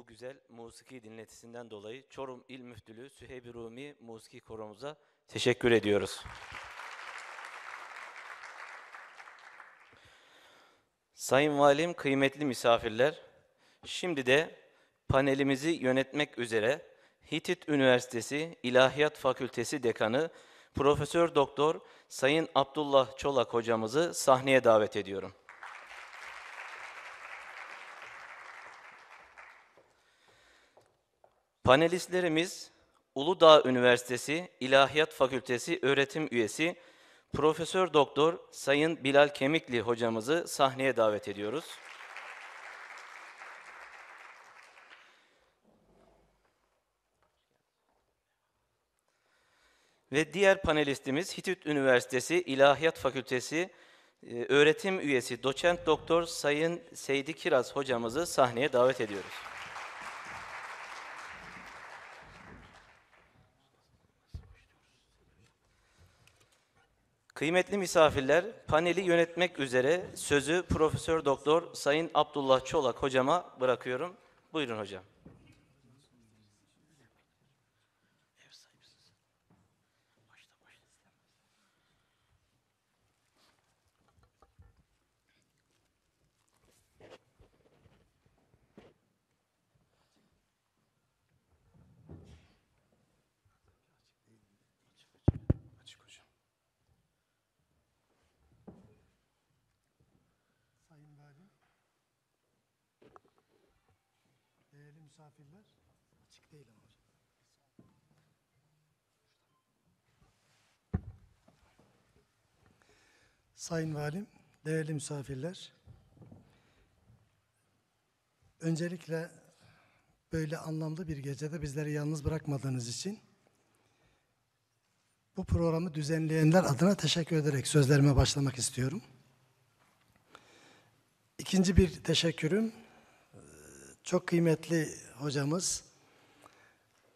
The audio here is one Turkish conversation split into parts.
bu güzel musiki dinletisinden dolayı Çorum İl Müftülüğü Süheybi Rumi Musiki Koromuza teşekkür ediyoruz. Sayın Valim, kıymetli misafirler, şimdi de panelimizi yönetmek üzere Hitit Üniversitesi İlahiyat Fakültesi Dekanı Profesör Doktor Sayın Abdullah Çolak hocamızı sahneye davet ediyorum. Panelistlerimiz Uludağ Üniversitesi İlahiyat Fakültesi öğretim üyesi Profesör Doktor Sayın Bilal Kemikli hocamızı sahneye davet ediyoruz. Ve diğer panelistimiz Hitit Üniversitesi İlahiyat Fakültesi e, öğretim üyesi Doçent Doktor Sayın Seydi Kiraz hocamızı sahneye davet ediyoruz. Kıymetli misafirler, paneli yönetmek üzere sözü Profesör Doktor Sayın Abdullah Çolak hocama bırakıyorum. Buyurun hocam. Değerli misafirler. Açık değil ama hocam. Sayın Valim, değerli misafirler. Öncelikle böyle anlamlı bir gecede bizleri yalnız bırakmadığınız için bu programı düzenleyenler adına teşekkür ederek sözlerime başlamak istiyorum. İkinci bir teşekkürüm çok kıymetli hocamız.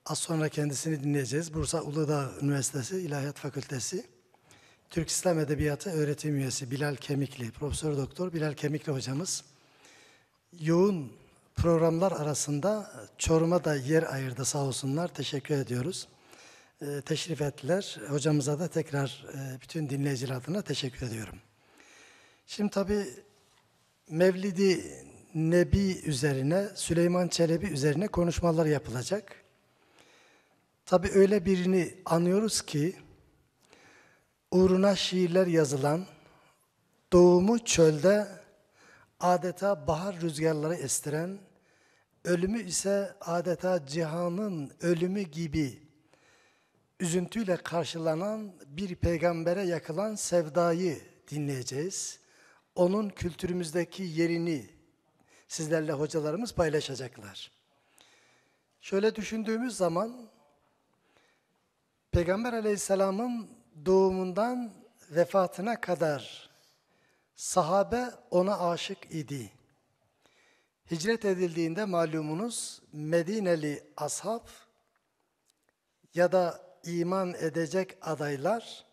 Az sonra kendisini dinleyeceğiz. Bursa Uludağ Üniversitesi İlahiyat Fakültesi Türk İslam Edebiyatı öğretim üyesi Bilal Kemikli, Profesör Doktor Bilal Kemikli hocamız yoğun programlar arasında Çorum'a da yer ayırdı sağ olsunlar. Teşekkür ediyoruz. E, teşrif ettiler. Hocamıza da tekrar e, bütün dinleyiciler adına teşekkür ediyorum. Şimdi tabii Mevlidi Nebi üzerine, Süleyman Çelebi üzerine konuşmalar yapılacak. Tabi öyle birini anıyoruz ki, uğruna şiirler yazılan, doğumu çölde adeta bahar rüzgarları estiren, ölümü ise adeta cihanın ölümü gibi üzüntüyle karşılanan bir peygambere yakılan sevdayı dinleyeceğiz. Onun kültürümüzdeki yerini, sizlerle hocalarımız paylaşacaklar. Şöyle düşündüğümüz zaman Peygamber Aleyhisselam'ın doğumundan vefatına kadar sahabe ona aşık idi. Hicret edildiğinde malumunuz Medineli ashab ya da iman edecek adaylar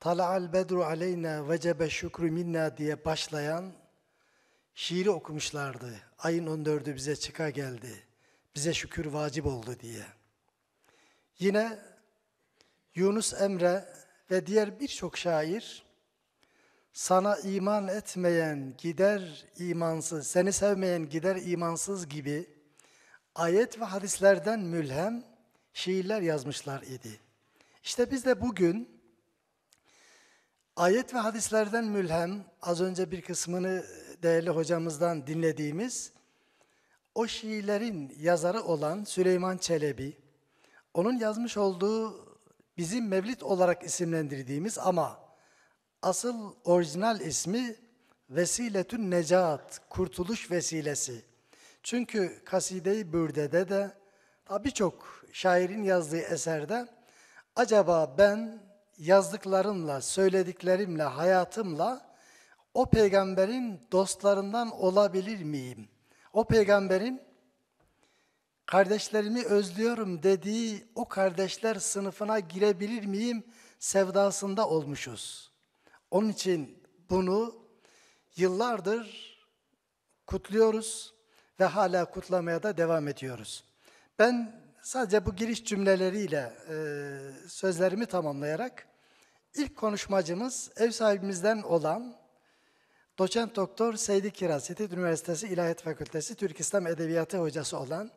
Tala'al bedru aleyna vecebe şükrü minna diye başlayan şiiri okumuşlardı. Ayın 14'ü bize çıka geldi. Bize şükür vacip oldu diye. Yine Yunus Emre ve diğer birçok şair sana iman etmeyen gider imansız, seni sevmeyen gider imansız gibi ayet ve hadislerden mülhem şiirler yazmışlar idi. İşte biz de bugün ayet ve hadislerden mülhem, az önce bir kısmını değerli hocamızdan dinlediğimiz o şiirlerin yazarı olan Süleyman Çelebi, onun yazmış olduğu bizim Mevlit olarak isimlendirdiğimiz ama asıl orijinal ismi Vesiletün Necat, Kurtuluş Vesilesi. Çünkü Kaside-i Bürde'de de birçok şairin yazdığı eserde acaba ben yazdıklarımla, söylediklerimle, hayatımla o peygamberin dostlarından olabilir miyim? O peygamberin kardeşlerimi özlüyorum dediği o kardeşler sınıfına girebilir miyim sevdasında olmuşuz. Onun için bunu yıllardır kutluyoruz ve hala kutlamaya da devam ediyoruz. Ben sadece bu giriş cümleleriyle e, sözlerimi tamamlayarak ilk konuşmacımız ev sahibimizden olan Doçent Doktor Seydi Kiraz, Üniversitesi İlahiyat Fakültesi Türk İslam Edebiyatı hocası olan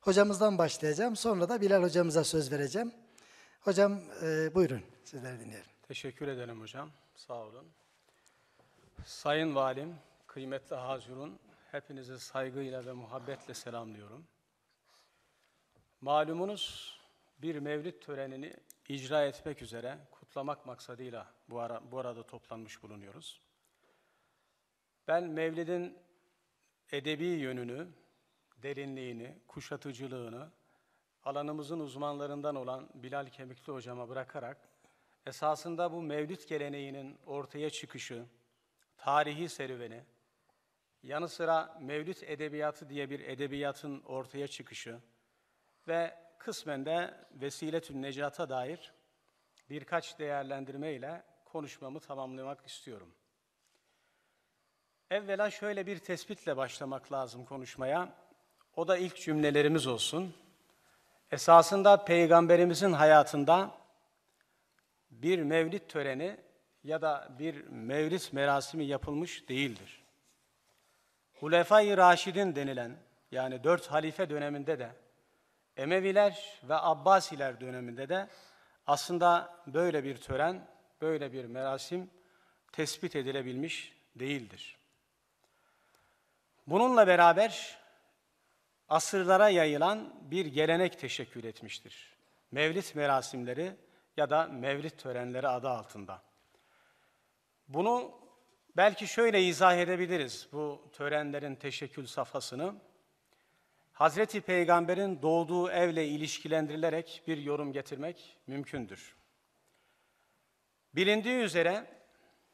hocamızdan başlayacağım. Sonra da Bilal hocamıza söz vereceğim. Hocam e, buyurun sizleri dinleyelim. Teşekkür ederim hocam. Sağ olun. Sayın Valim, kıymetli Hazirun, hepinizi saygıyla ve muhabbetle selamlıyorum. Malumunuz bir mevlid törenini icra etmek üzere kutlamak maksadıyla bu, ara, bu arada toplanmış bulunuyoruz. Ben Mevlid'in edebi yönünü, derinliğini, kuşatıcılığını alanımızın uzmanlarından olan Bilal Kemikli hocama bırakarak esasında bu mevlüt geleneğinin ortaya çıkışı, tarihi serüveni, yanı sıra mevlüt edebiyatı diye bir edebiyatın ortaya çıkışı ve kısmen de Vesiletün Necat'a dair birkaç değerlendirme ile konuşmamı tamamlamak istiyorum. Evvela şöyle bir tespitle başlamak lazım konuşmaya. O da ilk cümlelerimiz olsun. Esasında Peygamberimizin hayatında bir mevlid töreni ya da bir mevlid merasimi yapılmış değildir. Hulefai Raşidin denilen yani dört halife döneminde de Emeviler ve Abbasiler döneminde de aslında böyle bir tören, böyle bir merasim tespit edilebilmiş değildir. Bununla beraber asırlara yayılan bir gelenek teşekkür etmiştir. Mevlid merasimleri ya da mevlid törenleri adı altında. Bunu belki şöyle izah edebiliriz bu törenlerin teşekkül safhasını. Hazreti Peygamber'in doğduğu evle ilişkilendirilerek bir yorum getirmek mümkündür. Bilindiği üzere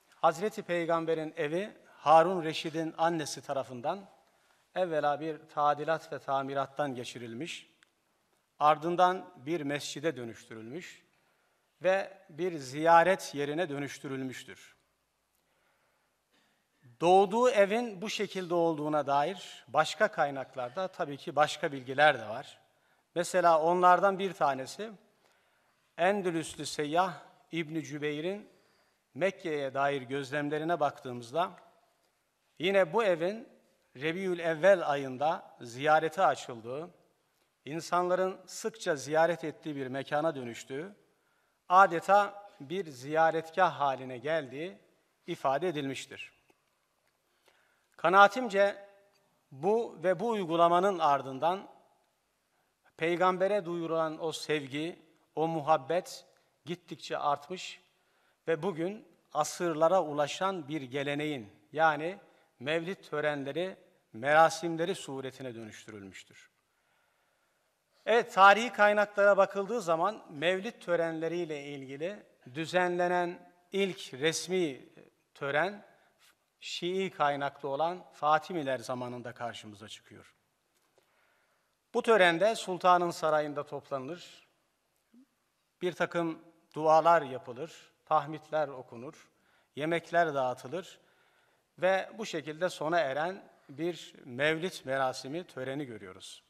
Hazreti Peygamber'in evi Harun Reşid'in annesi tarafından evvela bir tadilat ve tamirattan geçirilmiş, ardından bir mescide dönüştürülmüş ve bir ziyaret yerine dönüştürülmüştür. Doğduğu evin bu şekilde olduğuna dair başka kaynaklarda tabii ki başka bilgiler de var. Mesela onlardan bir tanesi Endülüslü seyyah İbni Cübeyr'in Mekke'ye dair gözlemlerine baktığımızda Yine bu evin Rebiül Evvel ayında ziyarete açıldığı, insanların sıkça ziyaret ettiği bir mekana dönüştüğü, adeta bir ziyaretgah haline geldiği ifade edilmiştir. Kanaatimce bu ve bu uygulamanın ardından peygambere duyurulan o sevgi, o muhabbet gittikçe artmış ve bugün asırlara ulaşan bir geleneğin yani mevlid törenleri, merasimleri suretine dönüştürülmüştür. Evet, tarihi kaynaklara bakıldığı zaman mevlid törenleriyle ilgili düzenlenen ilk resmi tören Şii kaynaklı olan Fatimiler zamanında karşımıza çıkıyor. Bu törende sultanın sarayında toplanılır, bir takım dualar yapılır, tahmitler okunur, yemekler dağıtılır ve bu şekilde sona eren bir mevlit merasimi, töreni görüyoruz.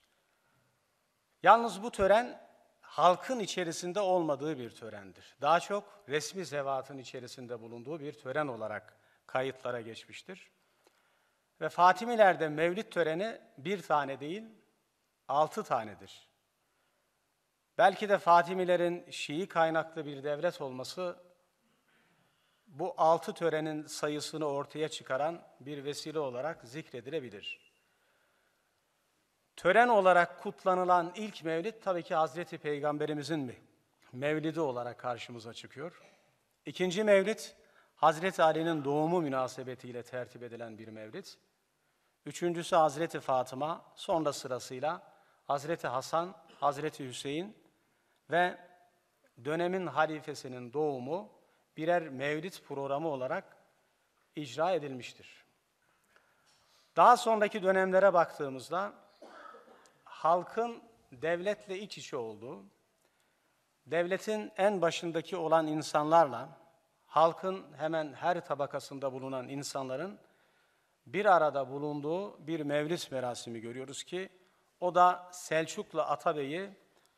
Yalnız bu tören halkın içerisinde olmadığı bir törendir. Daha çok resmi zevatın içerisinde bulunduğu bir tören olarak kayıtlara geçmiştir. Ve Fatimilerde mevlit töreni bir tane değil, altı tanedir. Belki de Fatimilerin Şii kaynaklı bir devlet olması bu altı törenin sayısını ortaya çıkaran bir vesile olarak zikredilebilir. Tören olarak kutlanılan ilk mevlid tabii ki Hazreti Peygamberimizin mi? Mevlidi olarak karşımıza çıkıyor. İkinci mevlid, Hazreti Ali'nin doğumu münasebetiyle tertip edilen bir mevlid. Üçüncüsü Hazreti Fatıma, sonra sırasıyla Hazreti Hasan, Hazreti Hüseyin ve dönemin halifesinin doğumu birer mevlid programı olarak icra edilmiştir. Daha sonraki dönemlere baktığımızda halkın devletle iç içe olduğu, devletin en başındaki olan insanlarla, halkın hemen her tabakasında bulunan insanların bir arada bulunduğu bir mevlis merasimi görüyoruz ki, o da Selçuklu Atabey'i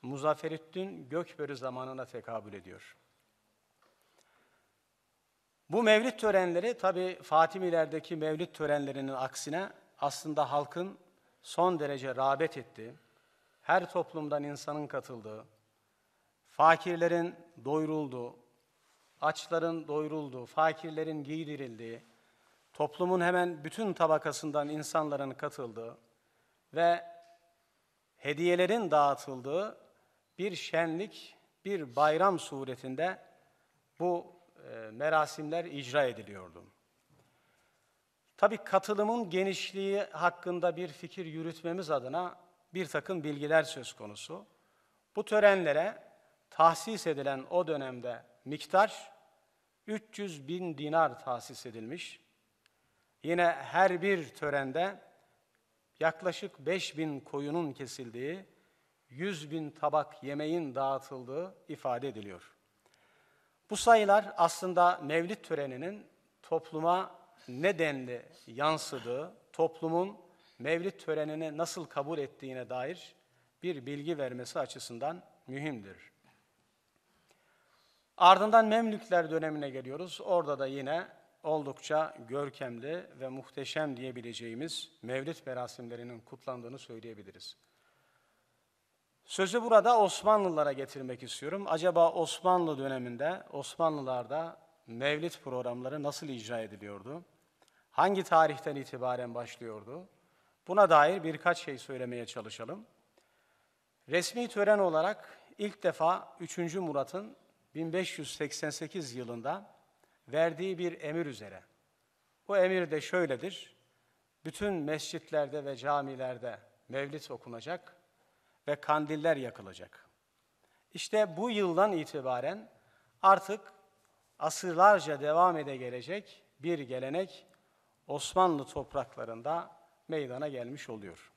Muzafferüddin Gökberi zamanına tekabül ediyor. Bu mevlid törenleri tabi Fatimilerdeki mevlid törenlerinin aksine aslında halkın son derece rağbet ettiği, her toplumdan insanın katıldığı, fakirlerin doyurulduğu, açların doyurulduğu, fakirlerin giydirildiği, toplumun hemen bütün tabakasından insanların katıldığı ve hediyelerin dağıtıldığı bir şenlik, bir bayram suretinde bu e, merasimler icra ediliyordu. Tabii katılımın genişliği hakkında bir fikir yürütmemiz adına bir takım bilgiler söz konusu. Bu törenlere tahsis edilen o dönemde miktar 300 bin dinar tahsis edilmiş. Yine her bir törende yaklaşık 5 bin koyunun kesildiği, 100 bin tabak yemeğin dağıtıldığı ifade ediliyor. Bu sayılar aslında mevlid töreninin topluma ne denli yansıdığı, toplumun mevlid törenini nasıl kabul ettiğine dair bir bilgi vermesi açısından mühimdir. Ardından Memlükler dönemine geliyoruz. Orada da yine oldukça görkemli ve muhteşem diyebileceğimiz mevlid merasimlerinin kutlandığını söyleyebiliriz. Sözü burada Osmanlılara getirmek istiyorum. Acaba Osmanlı döneminde Osmanlılarda mevlid programları nasıl icra ediliyordu? Hangi tarihten itibaren başlıyordu? Buna dair birkaç şey söylemeye çalışalım. Resmi tören olarak ilk defa 3. Murat'ın 1588 yılında verdiği bir emir üzere. Bu emir de şöyledir. Bütün mescitlerde ve camilerde mevlid okunacak ve kandiller yakılacak. İşte bu yıldan itibaren artık asırlarca devam ede gelecek bir gelenek Osmanlı topraklarında meydana gelmiş oluyor.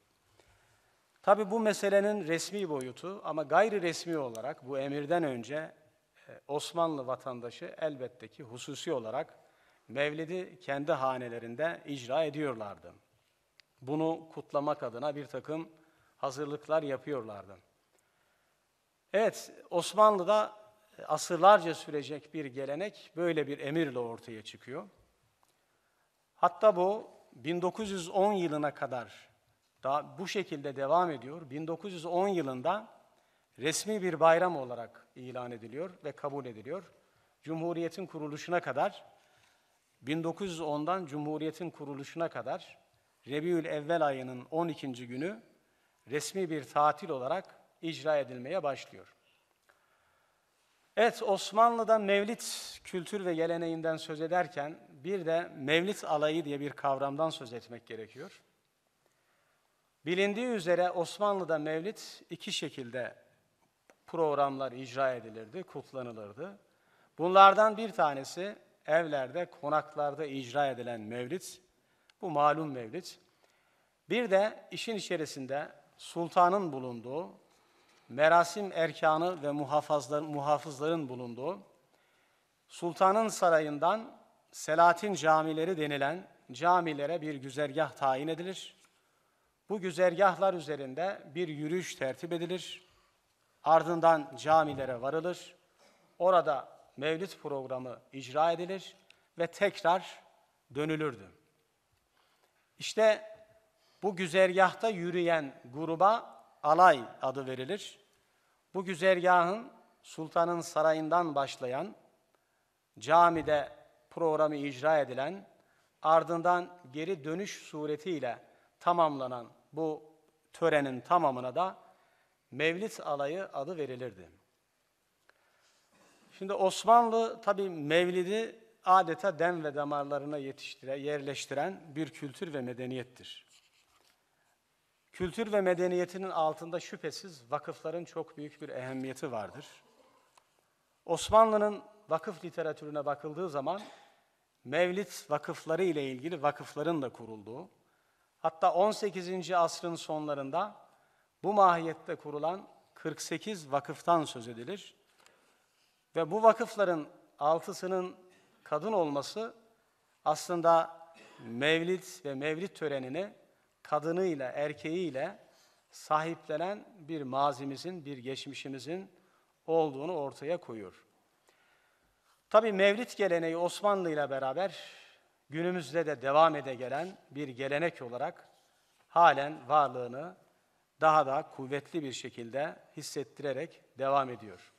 Tabi bu meselenin resmi boyutu ama gayri resmi olarak bu emirden önce e, Osmanlı vatandaşı elbette ki hususi olarak Mevlid'i kendi hanelerinde icra ediyorlardı. Bunu kutlamak adına bir takım hazırlıklar yapıyorlardı. Evet, Osmanlı'da e, asırlarca sürecek bir gelenek böyle bir emirle ortaya çıkıyor. Hatta bu 1910 yılına kadar daha bu şekilde devam ediyor. 1910 yılında resmi bir bayram olarak ilan ediliyor ve kabul ediliyor. Cumhuriyetin kuruluşuna kadar 1910'dan Cumhuriyet'in kuruluşuna kadar Rebiül Evvel ayının 12. günü resmi bir tatil olarak icra edilmeye başlıyor. Evet, Osmanlı'da mevlit kültür ve geleneğinden söz ederken bir de mevlit alayı diye bir kavramdan söz etmek gerekiyor. Bilindiği üzere Osmanlı'da mevlit iki şekilde programlar icra edilirdi, kutlanılırdı. Bunlardan bir tanesi evlerde, konaklarda icra edilen mevlit, bu malum mevlit. Bir de işin içerisinde sultanın bulunduğu, merasim erkanı ve muhafızların, muhafızların bulunduğu, sultanın sarayından Selatin camileri denilen camilere bir güzergah tayin edilir. Bu güzergahlar üzerinde bir yürüyüş tertip edilir. Ardından camilere varılır. Orada mevlid programı icra edilir ve tekrar dönülürdü. İşte bu güzergahta yürüyen gruba alay adı verilir. Bu güzergahın sultanın sarayından başlayan, camide programı icra edilen, ardından geri dönüş suretiyle tamamlanan bu törenin tamamına da Mevlid alayı adı verilirdi. Şimdi Osmanlı tabi Mevlid'i adeta dem ve damarlarına yetiştire, yerleştiren bir kültür ve medeniyettir. Kültür ve medeniyetinin altında şüphesiz vakıfların çok büyük bir ehemmiyeti vardır. Osmanlı'nın vakıf literatürüne bakıldığı zaman mevlit vakıfları ile ilgili vakıfların da kurulduğu, hatta 18. asrın sonlarında bu mahiyette kurulan 48 vakıftan söz edilir. Ve bu vakıfların altısının kadın olması aslında mevlid ve mevlid törenini kadınıyla, erkeğiyle sahiplenen bir mazimizin, bir geçmişimizin olduğunu ortaya koyuyor. Tabi mevlit geleneği Osmanlı ile beraber günümüzde de devam ede gelen bir gelenek olarak halen varlığını daha da kuvvetli bir şekilde hissettirerek devam ediyor.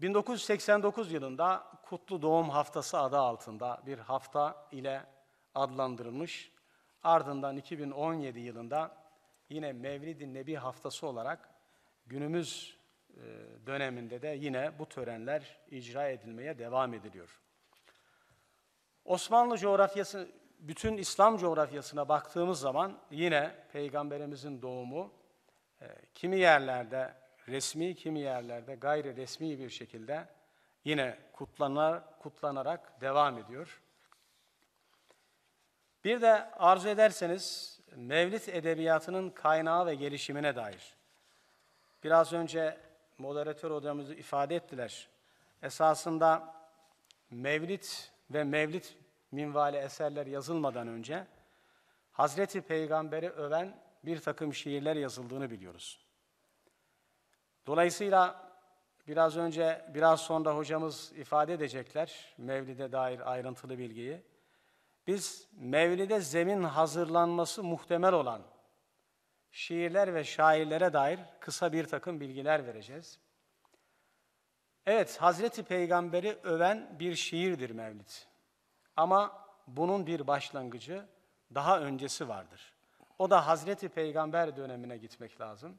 1989 yılında Kutlu Doğum Haftası adı altında bir hafta ile adlandırılmış Ardından 2017 yılında yine Mevlid-i Nebi haftası olarak günümüz e, döneminde de yine bu törenler icra edilmeye devam ediliyor. Osmanlı coğrafyası, bütün İslam coğrafyasına baktığımız zaman yine Peygamberimizin doğumu e, kimi yerlerde resmi, kimi yerlerde gayri resmi bir şekilde yine kutlanar, kutlanarak devam ediyor. Bir de arzu ederseniz Mevlid edebiyatının kaynağı ve gelişimine dair. Biraz önce moderatör hocamız ifade ettiler. Esasında Mevlid ve Mevlid minvali eserler yazılmadan önce Hazreti Peygamber'i öven bir takım şiirler yazıldığını biliyoruz. Dolayısıyla biraz önce, biraz sonra hocamız ifade edecekler Mevlid'e dair ayrıntılı bilgiyi biz Mevlid'e zemin hazırlanması muhtemel olan şiirler ve şairlere dair kısa bir takım bilgiler vereceğiz. Evet, Hazreti Peygamber'i öven bir şiirdir Mevlid. Ama bunun bir başlangıcı, daha öncesi vardır. O da Hazreti Peygamber dönemine gitmek lazım.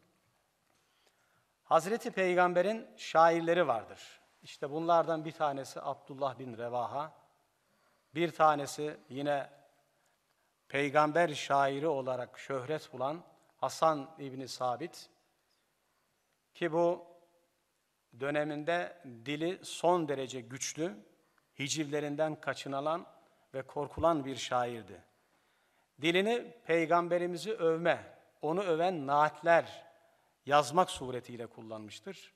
Hazreti Peygamber'in şairleri vardır. İşte bunlardan bir tanesi Abdullah bin Revaha, bir tanesi yine peygamber şairi olarak şöhret bulan Hasan İbni Sabit ki bu döneminde dili son derece güçlü, hicivlerinden kaçınılan ve korkulan bir şairdi. Dilini peygamberimizi övme, onu öven naatler yazmak suretiyle kullanmıştır.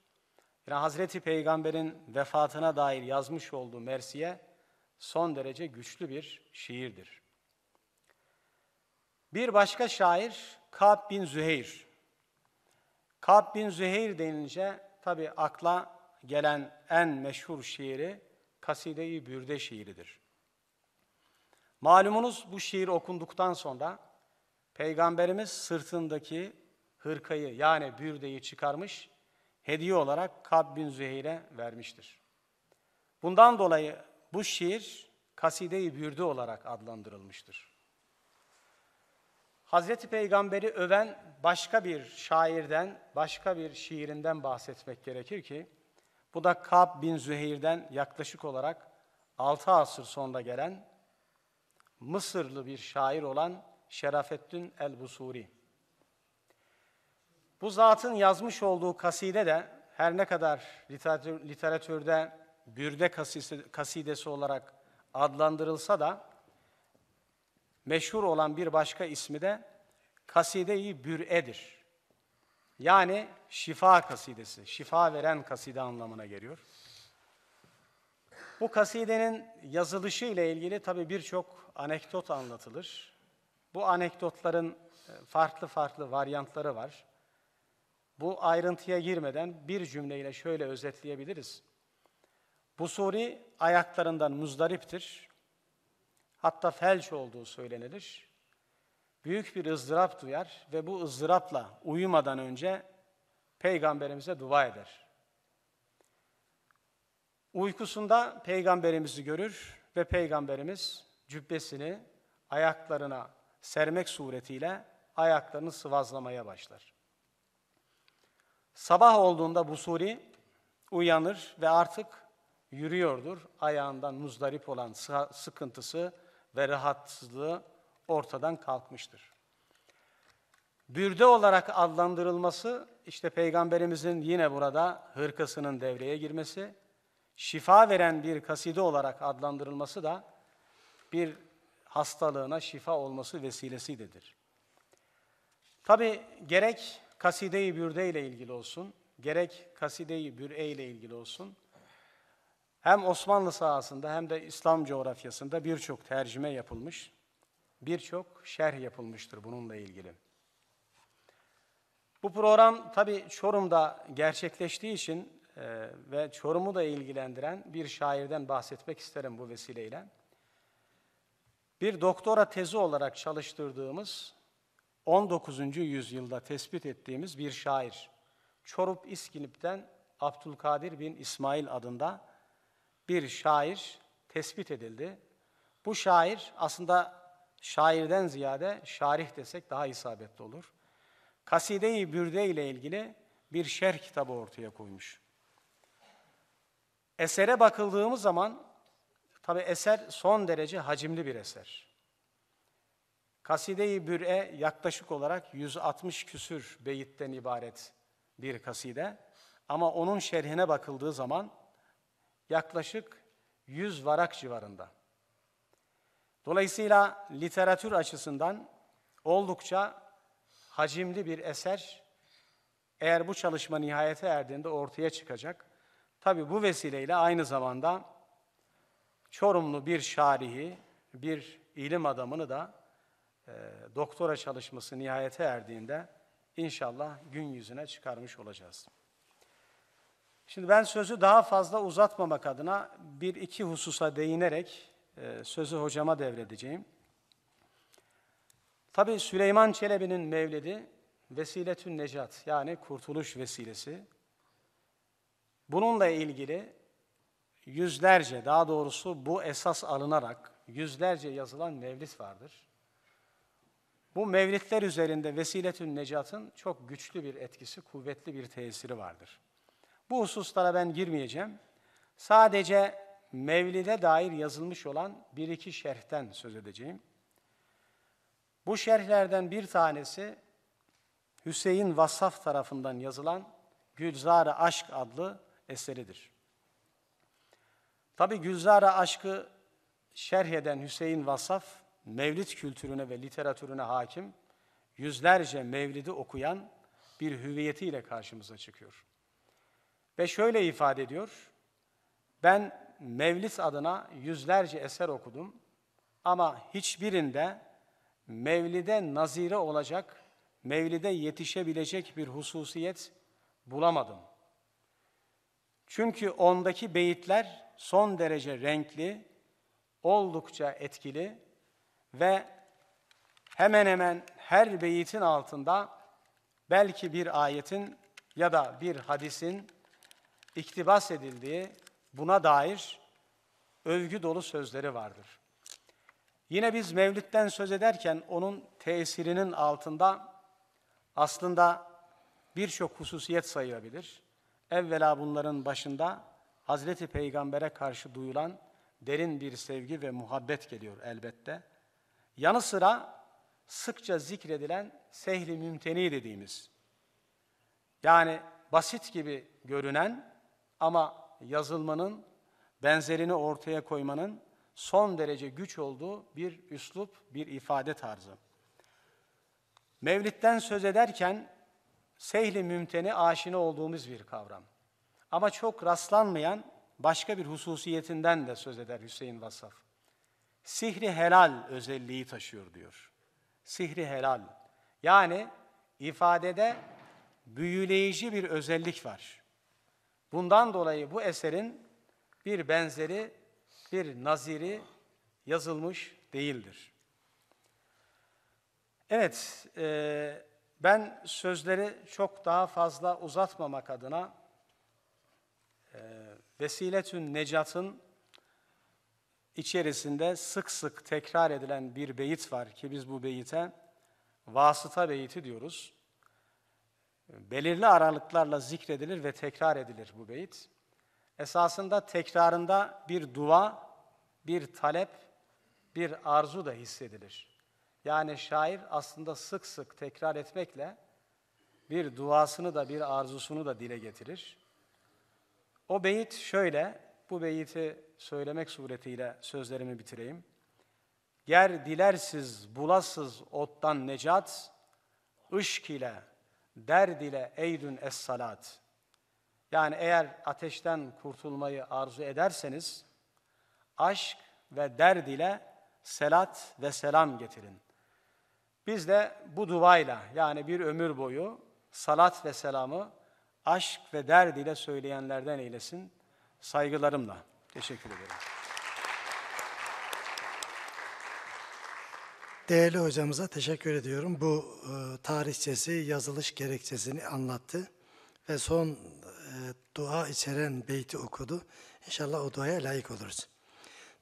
Yani Hazreti Peygamber'in vefatına dair yazmış olduğu Mersiye, son derece güçlü bir şiirdir. Bir başka şair Kab bin Züheyr. Kab bin Züheyr denince tabi akla gelen en meşhur şiiri Kaside-i Bürde şiiridir. Malumunuz bu şiir okunduktan sonra Peygamberimiz sırtındaki hırkayı yani bürdeyi çıkarmış, hediye olarak Kab bin Züheyr'e vermiştir. Bundan dolayı bu şiir kaside-i bürde olarak adlandırılmıştır. Hazreti Peygamber'i öven başka bir şairden, başka bir şiirinden bahsetmek gerekir ki, bu da Kab bin Züheyr'den yaklaşık olarak 6 asır sonra gelen Mısırlı bir şair olan Şerafettin el-Busuri. Bu zatın yazmış olduğu kaside de her ne kadar literatür, literatürde Bürde kasisi, kasidesi olarak adlandırılsa da meşhur olan bir başka ismi de kasideyi bür'edir. Yani şifa kasidesi, şifa veren kaside anlamına geliyor. Bu kasidenin yazılışı ile ilgili tabii birçok anekdot anlatılır. Bu anekdotların e, farklı farklı varyantları var. Bu ayrıntıya girmeden bir cümleyle şöyle özetleyebiliriz. Busuri ayaklarından muzdariptir. Hatta felç olduğu söylenilir. Büyük bir ızdırap duyar ve bu ızdırapla uyumadan önce Peygamberimize dua eder. Uykusunda Peygamberimizi görür ve Peygamberimiz cübbesini ayaklarına sermek suretiyle ayaklarını sıvazlamaya başlar. Sabah olduğunda Busuri uyanır ve artık yürüyordur. Ayağından muzdarip olan sıkıntısı ve rahatsızlığı ortadan kalkmıştır. Bürde olarak adlandırılması, işte Peygamberimizin yine burada hırkasının devreye girmesi, şifa veren bir kaside olarak adlandırılması da bir hastalığına şifa olması vesilesidir. Tabi gerek kaside-i bürde ile ilgili olsun, gerek kaside-i bür'e ile ilgili olsun, hem Osmanlı sahasında hem de İslam coğrafyasında birçok tercüme yapılmış, birçok şerh yapılmıştır bununla ilgili. Bu program tabi Çorum'da gerçekleştiği için e, ve Çorum'u da ilgilendiren bir şairden bahsetmek isterim bu vesileyle. Bir doktora tezi olarak çalıştırdığımız 19. yüzyılda tespit ettiğimiz bir şair. Çorup İskilip'ten Abdülkadir bin İsmail adında bir şair tespit edildi. Bu şair aslında şairden ziyade şarih desek daha isabetli olur. Kaside-i Bürde ile ilgili bir şer kitabı ortaya koymuş. Esere bakıldığımız zaman, tabi eser son derece hacimli bir eser. Kaside-i Bür'e yaklaşık olarak 160 küsür beyitten ibaret bir kaside. Ama onun şerhine bakıldığı zaman yaklaşık 100 varak civarında. Dolayısıyla literatür açısından oldukça hacimli bir eser eğer bu çalışma nihayete erdiğinde ortaya çıkacak. Tabi bu vesileyle aynı zamanda Çorumlu bir şarihi, bir ilim adamını da e, doktora çalışması nihayete erdiğinde inşallah gün yüzüne çıkarmış olacağız. Şimdi ben sözü daha fazla uzatmamak adına bir iki hususa değinerek e, sözü hocama devredeceğim. Tabi Süleyman Çelebi'nin Mevlidi Vesiletün Necat yani kurtuluş vesilesi. Bununla ilgili yüzlerce daha doğrusu bu esas alınarak yüzlerce yazılan mevlit vardır. Bu mevlitler üzerinde Vesiletün Necat'ın çok güçlü bir etkisi, kuvvetli bir tesiri vardır. Bu hususlara ben girmeyeceğim. Sadece Mevlid'e dair yazılmış olan bir iki şerhten söz edeceğim. Bu şerhlerden bir tanesi Hüseyin Vassaf tarafından yazılan Gülzara Aşk adlı eseridir. Tabi Gülzara Aşk'ı şerh eden Hüseyin Vassaf, Mevlid kültürüne ve literatürüne hakim, yüzlerce Mevlid'i okuyan bir hüviyetiyle karşımıza çıkıyor. Ve şöyle ifade ediyor, ben Mevlis adına yüzlerce eser okudum ama hiçbirinde Mevlid'e nazire olacak, Mevlid'e yetişebilecek bir hususiyet bulamadım. Çünkü ondaki beyitler son derece renkli, oldukça etkili ve hemen hemen her beyitin altında belki bir ayetin ya da bir hadisin iktibas edildiği buna dair övgü dolu sözleri vardır. Yine biz Mevlid'den söz ederken onun tesirinin altında aslında birçok hususiyet sayılabilir. Evvela bunların başında Hazreti Peygamber'e karşı duyulan derin bir sevgi ve muhabbet geliyor elbette. Yanı sıra sıkça zikredilen sehli mümteni dediğimiz, yani basit gibi görünen ama yazılmanın benzerini ortaya koymanın son derece güç olduğu bir üslup, bir ifade tarzı. Mevlid'den söz ederken sehli mümteni aşina olduğumuz bir kavram. Ama çok rastlanmayan başka bir hususiyetinden de söz eder Hüseyin Vasaf. Sihri helal özelliği taşıyor diyor. Sihri helal. Yani ifadede büyüleyici bir özellik var. Bundan dolayı bu eserin bir benzeri, bir naziri yazılmış değildir. Evet, e, ben sözleri çok daha fazla uzatmamak adına e, Vesiletün Necat'ın içerisinde sık sık tekrar edilen bir beyit var ki biz bu beyite vasıta beyiti diyoruz belirli aralıklarla zikredilir ve tekrar edilir bu beyit. Esasında tekrarında bir dua, bir talep, bir arzu da hissedilir. Yani şair aslında sık sık tekrar etmekle bir duasını da bir arzusunu da dile getirir. O beyit şöyle, bu beyiti söylemek suretiyle sözlerimi bitireyim. Ger dilersiz bulasız ottan necat, ışk ile Derd ile eydün es salat. Yani eğer ateşten kurtulmayı arzu ederseniz aşk ve derd ile selat ve selam getirin. Biz de bu duayla yani bir ömür boyu salat ve selamı aşk ve derd ile söyleyenlerden eylesin. Saygılarımla. Teşekkür ederim. Değerli hocamıza teşekkür ediyorum. Bu e, tarihçesi, yazılış gerekçesini anlattı ve son e, dua içeren beyti okudu. İnşallah o duaya layık oluruz.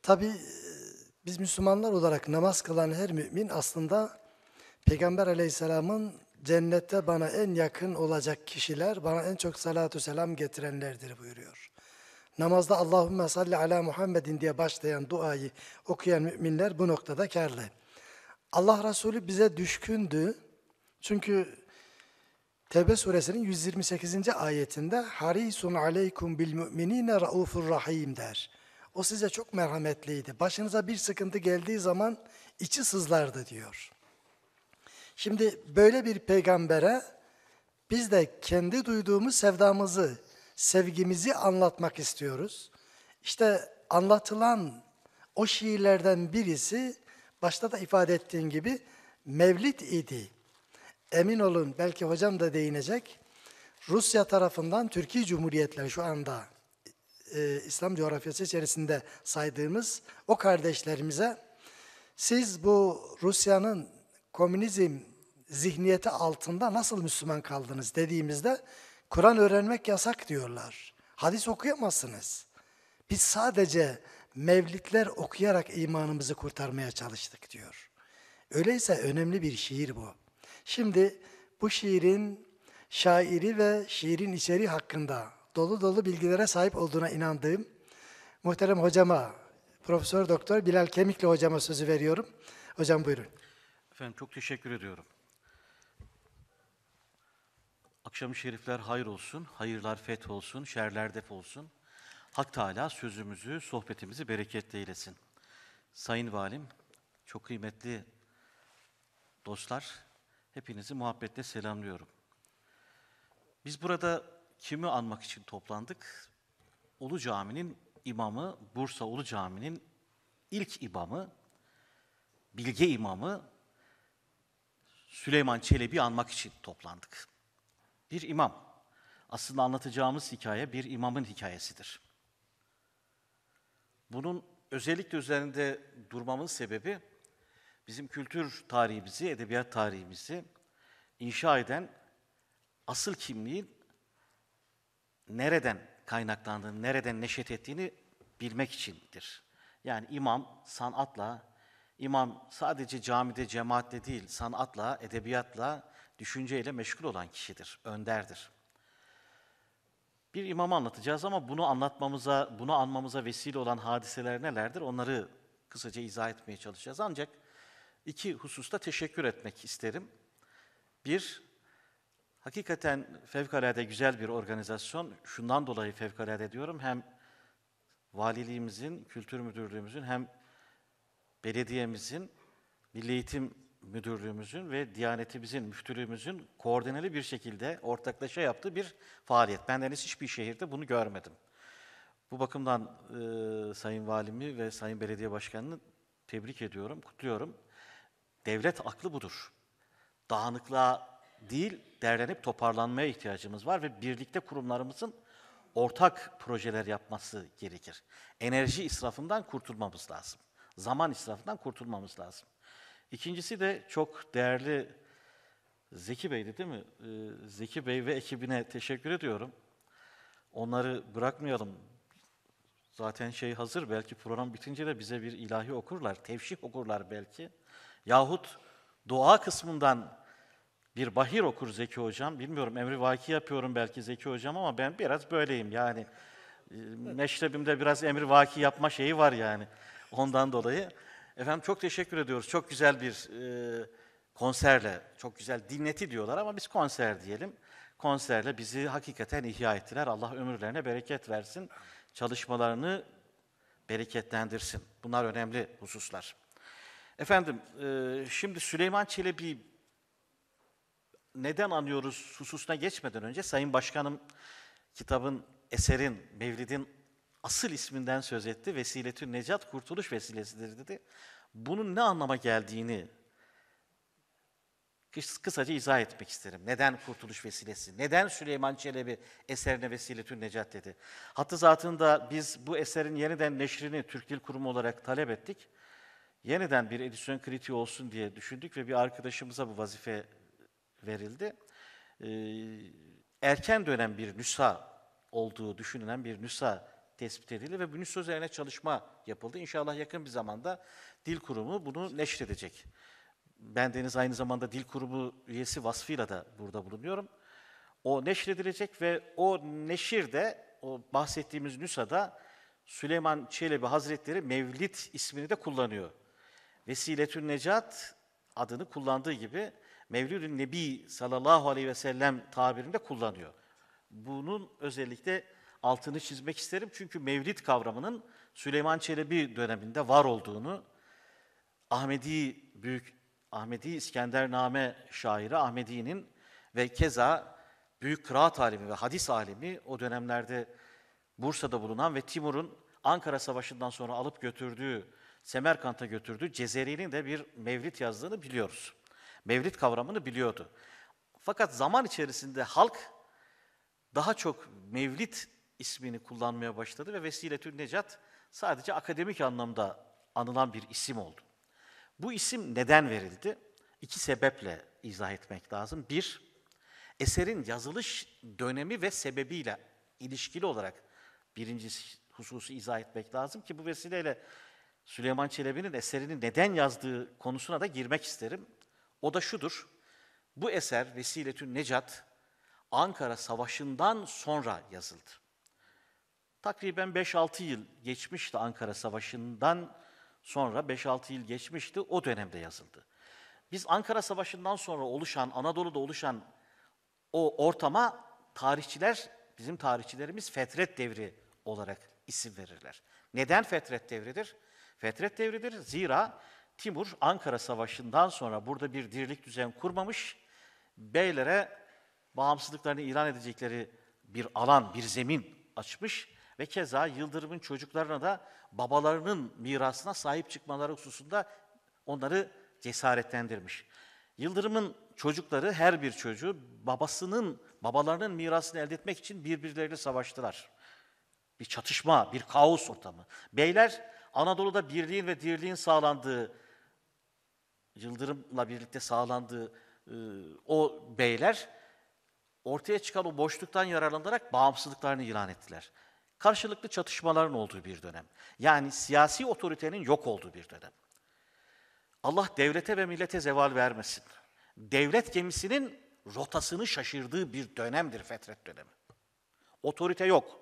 Tabi e, biz Müslümanlar olarak namaz kılan her mümin aslında Peygamber aleyhisselamın cennette bana en yakın olacak kişiler, bana en çok salatu selam getirenlerdir buyuruyor. Namazda Allahümme salli ala Muhammedin diye başlayan duayı okuyan müminler bu noktada karlı. Allah Resulü bize düşkündü. Çünkü Tevbe suresinin 128. ayetinde harisun aleykum bil müminine raufur rahim der. O size çok merhametliydi. Başınıza bir sıkıntı geldiği zaman içi sızlardı diyor. Şimdi böyle bir peygambere biz de kendi duyduğumuz sevdamızı, sevgimizi anlatmak istiyoruz. İşte anlatılan o şiirlerden birisi Başta da ifade ettiğin gibi mevlid idi. Emin olun belki hocam da değinecek. Rusya tarafından Türkiye Cumhuriyetleri şu anda e, İslam coğrafyası içerisinde saydığımız o kardeşlerimize siz bu Rusya'nın komünizm zihniyeti altında nasıl Müslüman kaldınız dediğimizde Kur'an öğrenmek yasak diyorlar. Hadis okuyamazsınız. Biz sadece mevlitler okuyarak imanımızı kurtarmaya çalıştık diyor. Öyleyse önemli bir şiir bu. Şimdi bu şiirin şairi ve şiirin içeriği hakkında dolu dolu bilgilere sahip olduğuna inandığım muhterem hocama, Profesör Doktor Bilal Kemikli hocama sözü veriyorum. Hocam buyurun. Efendim çok teşekkür ediyorum. Akşam şerifler hayır olsun, hayırlar feth olsun, şerler def olsun. Hak Teala sözümüzü, sohbetimizi bereketli eylesin. Sayın Valim, çok kıymetli dostlar, hepinizi muhabbetle selamlıyorum. Biz burada kimi anmak için toplandık? Ulu Cami'nin imamı, Bursa Ulu Cami'nin ilk imamı, bilge imamı Süleyman Çelebi anmak için toplandık. Bir imam. Aslında anlatacağımız hikaye bir imamın hikayesidir. Bunun özellikle üzerinde durmamın sebebi bizim kültür tarihimizi, edebiyat tarihimizi inşa eden asıl kimliğin nereden kaynaklandığını, nereden neşet ettiğini bilmek içindir. Yani imam sanatla, imam sadece camide, cemaatle değil, sanatla, edebiyatla, düşünceyle meşgul olan kişidir, önderdir. Bir imamı anlatacağız ama bunu anlatmamıza, bunu anmamıza vesile olan hadiseler nelerdir onları kısaca izah etmeye çalışacağız. Ancak iki hususta teşekkür etmek isterim. Bir, hakikaten fevkalade güzel bir organizasyon. Şundan dolayı fevkalade diyorum hem valiliğimizin, kültür müdürlüğümüzün hem belediyemizin Milli Eğitim müdürlüğümüzün ve Diyanetimizin, müftülüğümüzün koordineli bir şekilde ortaklaşa yaptığı bir faaliyet. Ben henüz hiçbir şehirde bunu görmedim. Bu bakımdan e, Sayın Valimi ve Sayın Belediye Başkanı'nı tebrik ediyorum, kutluyorum. Devlet aklı budur. Dağınıklığa değil, derlenip toparlanmaya ihtiyacımız var ve birlikte kurumlarımızın ortak projeler yapması gerekir. Enerji israfından kurtulmamız lazım. Zaman israfından kurtulmamız lazım. İkincisi de çok değerli Zeki Bey'di değil mi? Ee, Zeki Bey ve ekibine teşekkür ediyorum. Onları bırakmayalım. Zaten şey hazır, belki program bitince de bize bir ilahi okurlar, tevşih okurlar belki. Yahut dua kısmından bir bahir okur Zeki Hocam. Bilmiyorum emri vaki yapıyorum belki Zeki Hocam ama ben biraz böyleyim yani. E, meşrebimde biraz emri vaki yapma şeyi var yani ondan dolayı. Efendim çok teşekkür ediyoruz. Çok güzel bir e, konserle, çok güzel dinleti diyorlar ama biz konser diyelim. Konserle bizi hakikaten ihya ettiler. Allah ömürlerine bereket versin. Çalışmalarını bereketlendirsin. Bunlar önemli hususlar. Efendim, e, şimdi Süleyman Çelebi neden anıyoruz hususuna geçmeden önce Sayın Başkanım kitabın, eserin, Mevlid'in asıl isminden söz etti. Vesiletü necat kurtuluş vesilesidir dedi. Bunun ne anlama geldiğini kısaca izah etmek isterim. Neden kurtuluş vesilesi? Neden Süleyman Çelebi eserine Vesiletü necat dedi? Hattı zatında biz bu eserin yeniden neşrini Türk Dil Kurumu olarak talep ettik. Yeniden bir edisyon kritiği olsun diye düşündük ve bir arkadaşımıza bu vazife verildi. Ee, erken dönem bir nüsa olduğu düşünülen bir nüsa tespit edildi ve bunun üzerine çalışma yapıldı. İnşallah yakın bir zamanda Dil Kurumu bunu neşredecek. Ben Deniz aynı zamanda Dil Kurumu üyesi vasfıyla da burada bulunuyorum. O neşredilecek ve o neşirde, o bahsettiğimiz nüsada Süleyman Çelebi Hazretleri Mevlit ismini de kullanıyor. Vesiletün Necat adını kullandığı gibi mevlid Nebi sallallahu aleyhi ve sellem tabirinde kullanıyor. Bunun özellikle altını çizmek isterim. Çünkü mevlid kavramının Süleyman Çelebi döneminde var olduğunu Ahmedi büyük Ahmedi İskender İskendername şairi Ahmedi'nin ve keza büyük kıraat alimi ve hadis alimi o dönemlerde Bursa'da bulunan ve Timur'un Ankara Savaşı'ndan sonra alıp götürdüğü, Semerkant'a götürdüğü Cezeri'nin de bir mevlit yazdığını biliyoruz. Mevlit kavramını biliyordu. Fakat zaman içerisinde halk daha çok mevlit ismini kullanmaya başladı ve Vesiletül Necat sadece akademik anlamda anılan bir isim oldu. Bu isim neden verildi? İki sebeple izah etmek lazım. Bir, eserin yazılış dönemi ve sebebiyle ilişkili olarak birinci hususu izah etmek lazım ki bu vesileyle Süleyman Çelebi'nin eserini neden yazdığı konusuna da girmek isterim. O da şudur. Bu eser Vesiletün Necat Ankara Savaşı'ndan sonra yazıldı. Takriben 5-6 yıl geçmişti Ankara Savaşı'ndan sonra 5-6 yıl geçmişti o dönemde yazıldı. Biz Ankara Savaşı'ndan sonra oluşan, Anadolu'da oluşan o ortama tarihçiler, bizim tarihçilerimiz Fetret Devri olarak isim verirler. Neden Fetret Devri'dir? Fetret Devri'dir zira Timur Ankara Savaşı'ndan sonra burada bir dirlik düzen kurmamış, beylere bağımsızlıklarını ilan edecekleri bir alan, bir zemin açmış ve keza Yıldırım'ın çocuklarına da babalarının mirasına sahip çıkmaları hususunda onları cesaretlendirmiş. Yıldırım'ın çocukları, her bir çocuğu babasının, babalarının mirasını elde etmek için birbirleriyle savaştılar. Bir çatışma, bir kaos ortamı. Beyler Anadolu'da birliğin ve dirliğin sağlandığı, Yıldırım'la birlikte sağlandığı e, o beyler ortaya çıkan o boşluktan yararlanarak bağımsızlıklarını ilan ettiler karşılıklı çatışmaların olduğu bir dönem. Yani siyasi otoritenin yok olduğu bir dönem. Allah devlete ve millete zeval vermesin. Devlet gemisinin rotasını şaşırdığı bir dönemdir fetret dönemi. Otorite yok.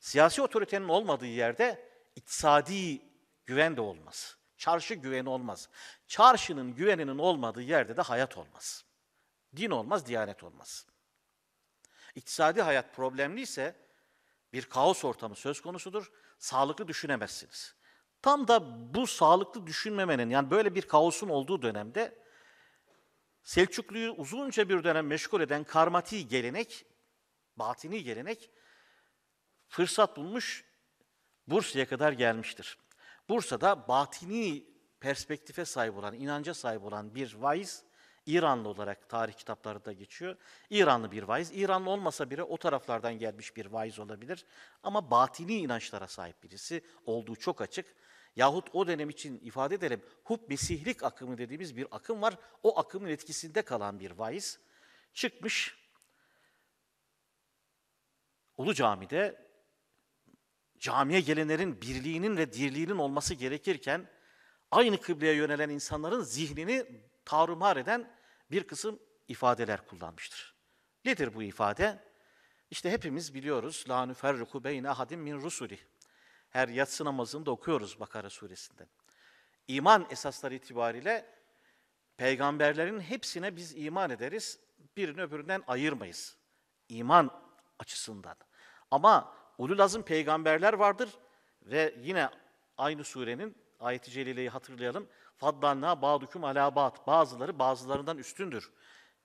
Siyasi otoritenin olmadığı yerde iktisadi güven de olmaz. Çarşı güveni olmaz. Çarşının güveninin olmadığı yerde de hayat olmaz. Din olmaz, diyanet olmaz. İktisadi hayat problemliyse bir kaos ortamı söz konusudur. Sağlıklı düşünemezsiniz. Tam da bu sağlıklı düşünmemenin yani böyle bir kaosun olduğu dönemde Selçuklu'yu uzunca bir dönem meşgul eden karmati gelenek, batini gelenek fırsat bulmuş Bursa'ya kadar gelmiştir. Bursa'da batini perspektife sahip olan, inanca sahip olan bir vaiz İranlı olarak tarih kitaplarında geçiyor. İranlı bir vaiz. İranlı olmasa bile o taraflardan gelmiş bir vaiz olabilir. Ama batini inançlara sahip birisi olduğu çok açık. Yahut o dönem için ifade edelim hub mesihlik akımı dediğimiz bir akım var. O akımın etkisinde kalan bir vaiz çıkmış Ulu Cami'de camiye gelenlerin birliğinin ve dirliğinin olması gerekirken aynı kıbleye yönelen insanların zihnini tarumar eden bir kısım ifadeler kullanmıştır. Nedir bu ifade? İşte hepimiz biliyoruz. La nüferriku beyne ahadim min rusuli. Her yatsı namazında okuyoruz Bakara suresinden. İman esasları itibariyle peygamberlerin hepsine biz iman ederiz. Birini öbüründen ayırmayız. İman açısından. Ama ulul azım peygamberler vardır ve yine aynı surenin ayet-i celileyi hatırlayalım. Faddalna ba'dukum ala ba'd. Bazıları bazılarından üstündür.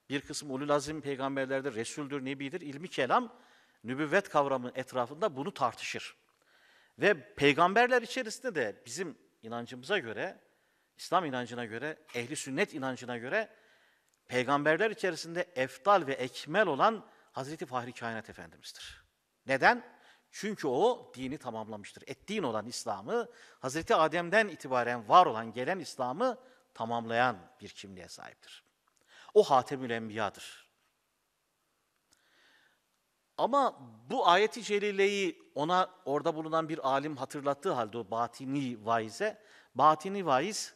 Bir kısım ulul azim peygamberlerdir, resuldür, nebidir. İlmi kelam nübüvvet kavramı etrafında bunu tartışır. Ve peygamberler içerisinde de bizim inancımıza göre, İslam inancına göre, ehli sünnet inancına göre peygamberler içerisinde eftal ve ekmel olan Hazreti Fahri Kainat Efendimiz'dir. Neden? Çünkü o dini tamamlamıştır. Ettiğin olan İslam'ı, Hazreti Adem'den itibaren var olan gelen İslam'ı tamamlayan bir kimliğe sahiptir. O Hatemül Enbiya'dır. Ama bu ayeti celileyi ona orada bulunan bir alim hatırlattığı halde o batini vaize, batini vaiz,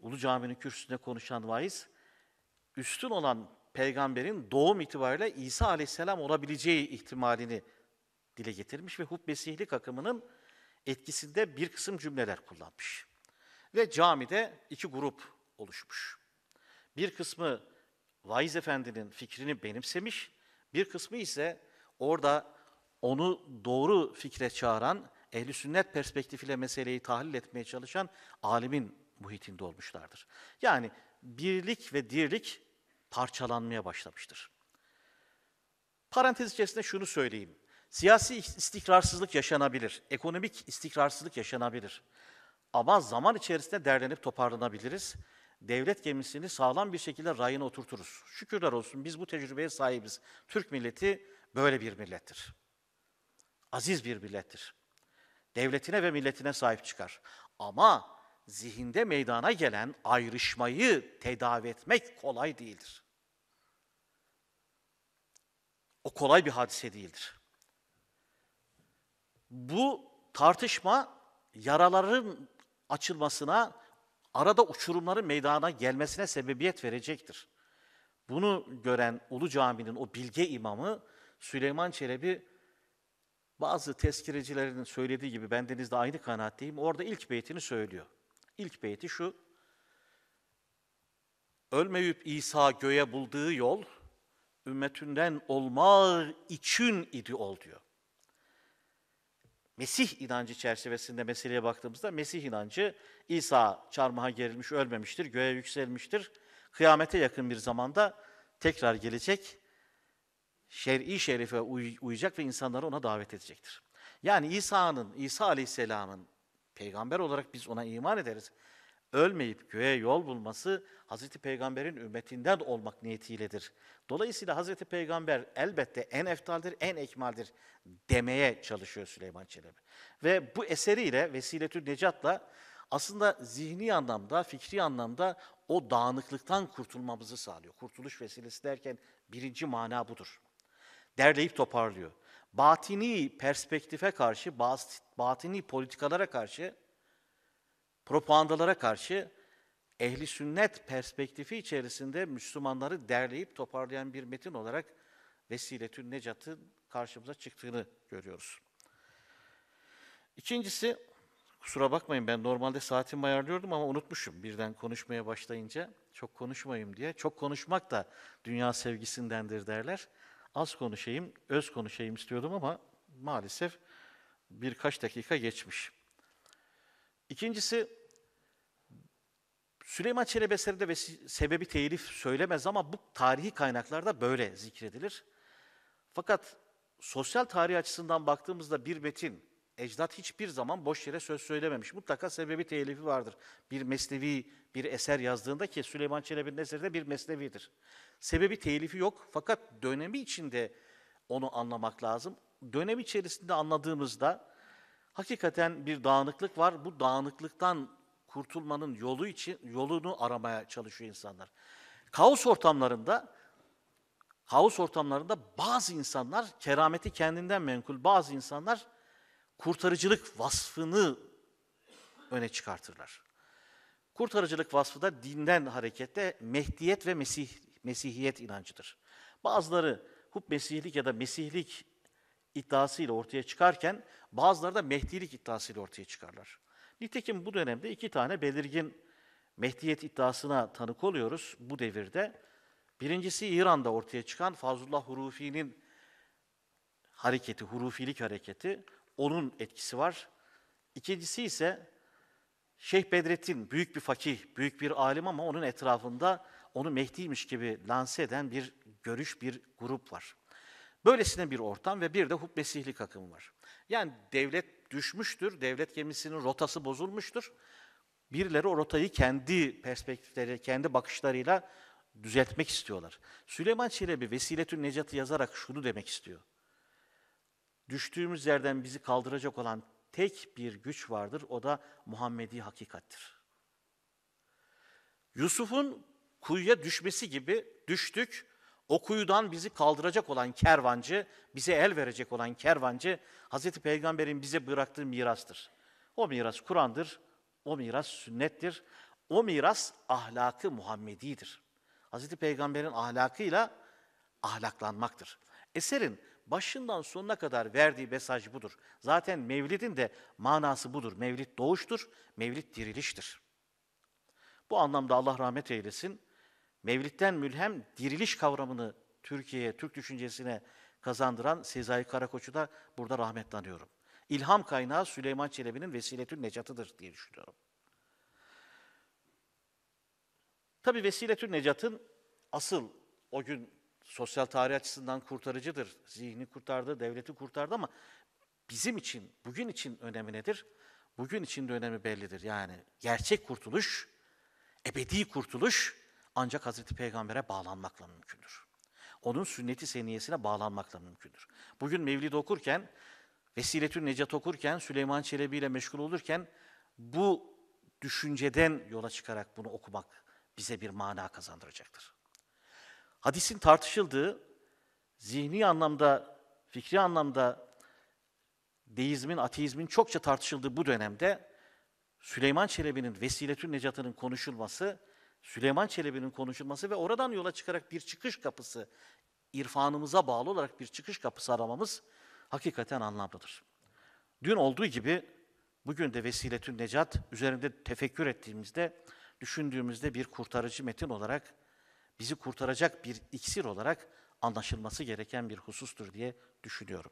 Ulu Cami'nin kürsüsünde konuşan vaiz, üstün olan peygamberin doğum itibariyle İsa aleyhisselam olabileceği ihtimalini dile getirmiş ve hubbesihlik akımının etkisinde bir kısım cümleler kullanmış. Ve camide iki grup oluşmuş. Bir kısmı Vaiz Efendi'nin fikrini benimsemiş, bir kısmı ise orada onu doğru fikre çağıran, ehli sünnet perspektifiyle meseleyi tahlil etmeye çalışan alimin muhitinde olmuşlardır. Yani birlik ve dirlik parçalanmaya başlamıştır. Parantez içerisinde şunu söyleyeyim. Siyasi istikrarsızlık yaşanabilir, ekonomik istikrarsızlık yaşanabilir. Ama zaman içerisinde derlenip toparlanabiliriz. Devlet gemisini sağlam bir şekilde rayına oturturuz. Şükürler olsun biz bu tecrübeye sahibiz. Türk milleti böyle bir millettir. Aziz bir millettir. Devletine ve milletine sahip çıkar. Ama zihinde meydana gelen ayrışmayı tedavi etmek kolay değildir. O kolay bir hadise değildir bu tartışma yaraların açılmasına, arada uçurumların meydana gelmesine sebebiyet verecektir. Bunu gören Ulu Cami'nin o bilge imamı Süleyman Çelebi bazı tezkirecilerin söylediği gibi bendeniz de aynı kanaatteyim. Orada ilk beytini söylüyor. İlk beyti şu. Ölmeyip İsa göğe bulduğu yol, ümmetünden olma için idi ol diyor. Mesih inancı çerçevesinde meseleye baktığımızda Mesih inancı İsa çarmıha gerilmiş ölmemiştir, göğe yükselmiştir. Kıyamete yakın bir zamanda tekrar gelecek, şer'i şerife uy uyacak ve insanları ona davet edecektir. Yani İsa'nın, İsa Aleyhisselam'ın peygamber olarak biz ona iman ederiz ölmeyip göğe yol bulması Hazreti Peygamber'in ümmetinden olmak niyetiyledir. Dolayısıyla Hazreti Peygamber elbette en eftaldir, en ekmaldir demeye çalışıyor Süleyman Çelebi. Ve bu eseriyle Vesiletü Necat'la aslında zihni anlamda, fikri anlamda o dağınıklıktan kurtulmamızı sağlıyor. Kurtuluş vesilesi derken birinci mana budur. Derleyip toparlıyor. Batini perspektife karşı, batini politikalara karşı propagandalara karşı ehli sünnet perspektifi içerisinde Müslümanları derleyip toparlayan bir metin olarak Vesiletün Necat'ın karşımıza çıktığını görüyoruz. İkincisi, kusura bakmayın ben normalde saatimi ayarlıyordum ama unutmuşum birden konuşmaya başlayınca. Çok konuşmayayım diye. Çok konuşmak da dünya sevgisindendir derler. Az konuşayım, öz konuşayım istiyordum ama maalesef birkaç dakika geçmiş. İkincisi Süleyman Çelebi eserinde ve sebebi telif söylemez ama bu tarihi kaynaklarda böyle zikredilir. Fakat sosyal tarih açısından baktığımızda bir metin, ecdat hiçbir zaman boş yere söz söylememiş. Mutlaka sebebi telifi vardır. Bir mesnevi bir eser yazdığında ki Süleyman Çelebi'nin eseri de bir mesnevidir. Sebebi telifi yok fakat dönemi içinde onu anlamak lazım. Dönem içerisinde anladığımızda Hakikaten bir dağınıklık var. Bu dağınıklıktan kurtulmanın yolu için yolunu aramaya çalışıyor insanlar. Kaos ortamlarında kaos ortamlarında bazı insanlar kerameti kendinden menkul, bazı insanlar kurtarıcılık vasfını öne çıkartırlar. Kurtarıcılık vasfı da dinden harekette Mehdiyet ve Mesih, Mesihiyet inancıdır. Bazıları hub Mesihlik ya da Mesihlik iddiasıyla ortaya çıkarken bazıları da Mehdilik iddiasıyla ortaya çıkarlar. Nitekim bu dönemde iki tane belirgin Mehdiyet iddiasına tanık oluyoruz bu devirde. Birincisi İran'da ortaya çıkan Fazlullah Hurufi'nin hareketi, Hurufilik hareketi. Onun etkisi var. İkincisi ise Şeyh Bedrettin büyük bir fakih, büyük bir alim ama onun etrafında onu Mehdi'ymiş gibi lanse eden bir görüş, bir grup var. Böylesine bir ortam ve bir de hubbesihlik akımı var. Yani devlet düşmüştür, devlet gemisinin rotası bozulmuştur. Birileri o rotayı kendi perspektifleri, kendi bakışlarıyla düzeltmek istiyorlar. Süleyman Çelebi Vesiletün Necat'ı yazarak şunu demek istiyor. Düştüğümüz yerden bizi kaldıracak olan tek bir güç vardır, o da Muhammedi hakikattir. Yusuf'un kuyuya düşmesi gibi düştük, o kuyudan bizi kaldıracak olan kervancı, bize el verecek olan kervancı Hazreti Peygamber'in bize bıraktığı mirastır. O miras Kur'an'dır, o miras sünnettir, o miras ahlakı Muhammedi'dir. Hazreti Peygamber'in ahlakıyla ahlaklanmaktır. Eserin başından sonuna kadar verdiği mesaj budur. Zaten Mevlid'in de manası budur. Mevlid doğuştur, Mevlid diriliştir. Bu anlamda Allah rahmet eylesin. Mevlid'den mülhem diriliş kavramını Türkiye'ye, Türk düşüncesine kazandıran Sezai Karakoç'u da burada rahmetle anıyorum. İlham kaynağı Süleyman Çelebi'nin Vesiletül Necat'ıdır diye düşünüyorum. Tabi Vesiletül Necat'ın asıl o gün sosyal tarih açısından kurtarıcıdır. Zihni kurtardı, devleti kurtardı ama bizim için, bugün için önemi nedir? Bugün için de önemi bellidir. Yani gerçek kurtuluş, ebedi kurtuluş ancak Hazreti Peygamber'e bağlanmakla mümkündür. Onun sünneti seniyesine bağlanmakla mümkündür. Bugün Mevlid okurken, Vesiletün Necat okurken, Süleyman Çelebi ile meşgul olurken bu düşünceden yola çıkarak bunu okumak bize bir mana kazandıracaktır. Hadisin tartışıldığı, zihni anlamda, fikri anlamda deizmin, ateizmin çokça tartışıldığı bu dönemde Süleyman Çelebi'nin Vesiletün Necatı'nın konuşulması Süleyman Çelebi'nin konuşulması ve oradan yola çıkarak bir çıkış kapısı, irfanımıza bağlı olarak bir çıkış kapısı aramamız hakikaten anlamlıdır. Dün olduğu gibi bugün de Vesiletün Necat üzerinde tefekkür ettiğimizde, düşündüğümüzde bir kurtarıcı metin olarak, bizi kurtaracak bir iksir olarak anlaşılması gereken bir husustur diye düşünüyorum.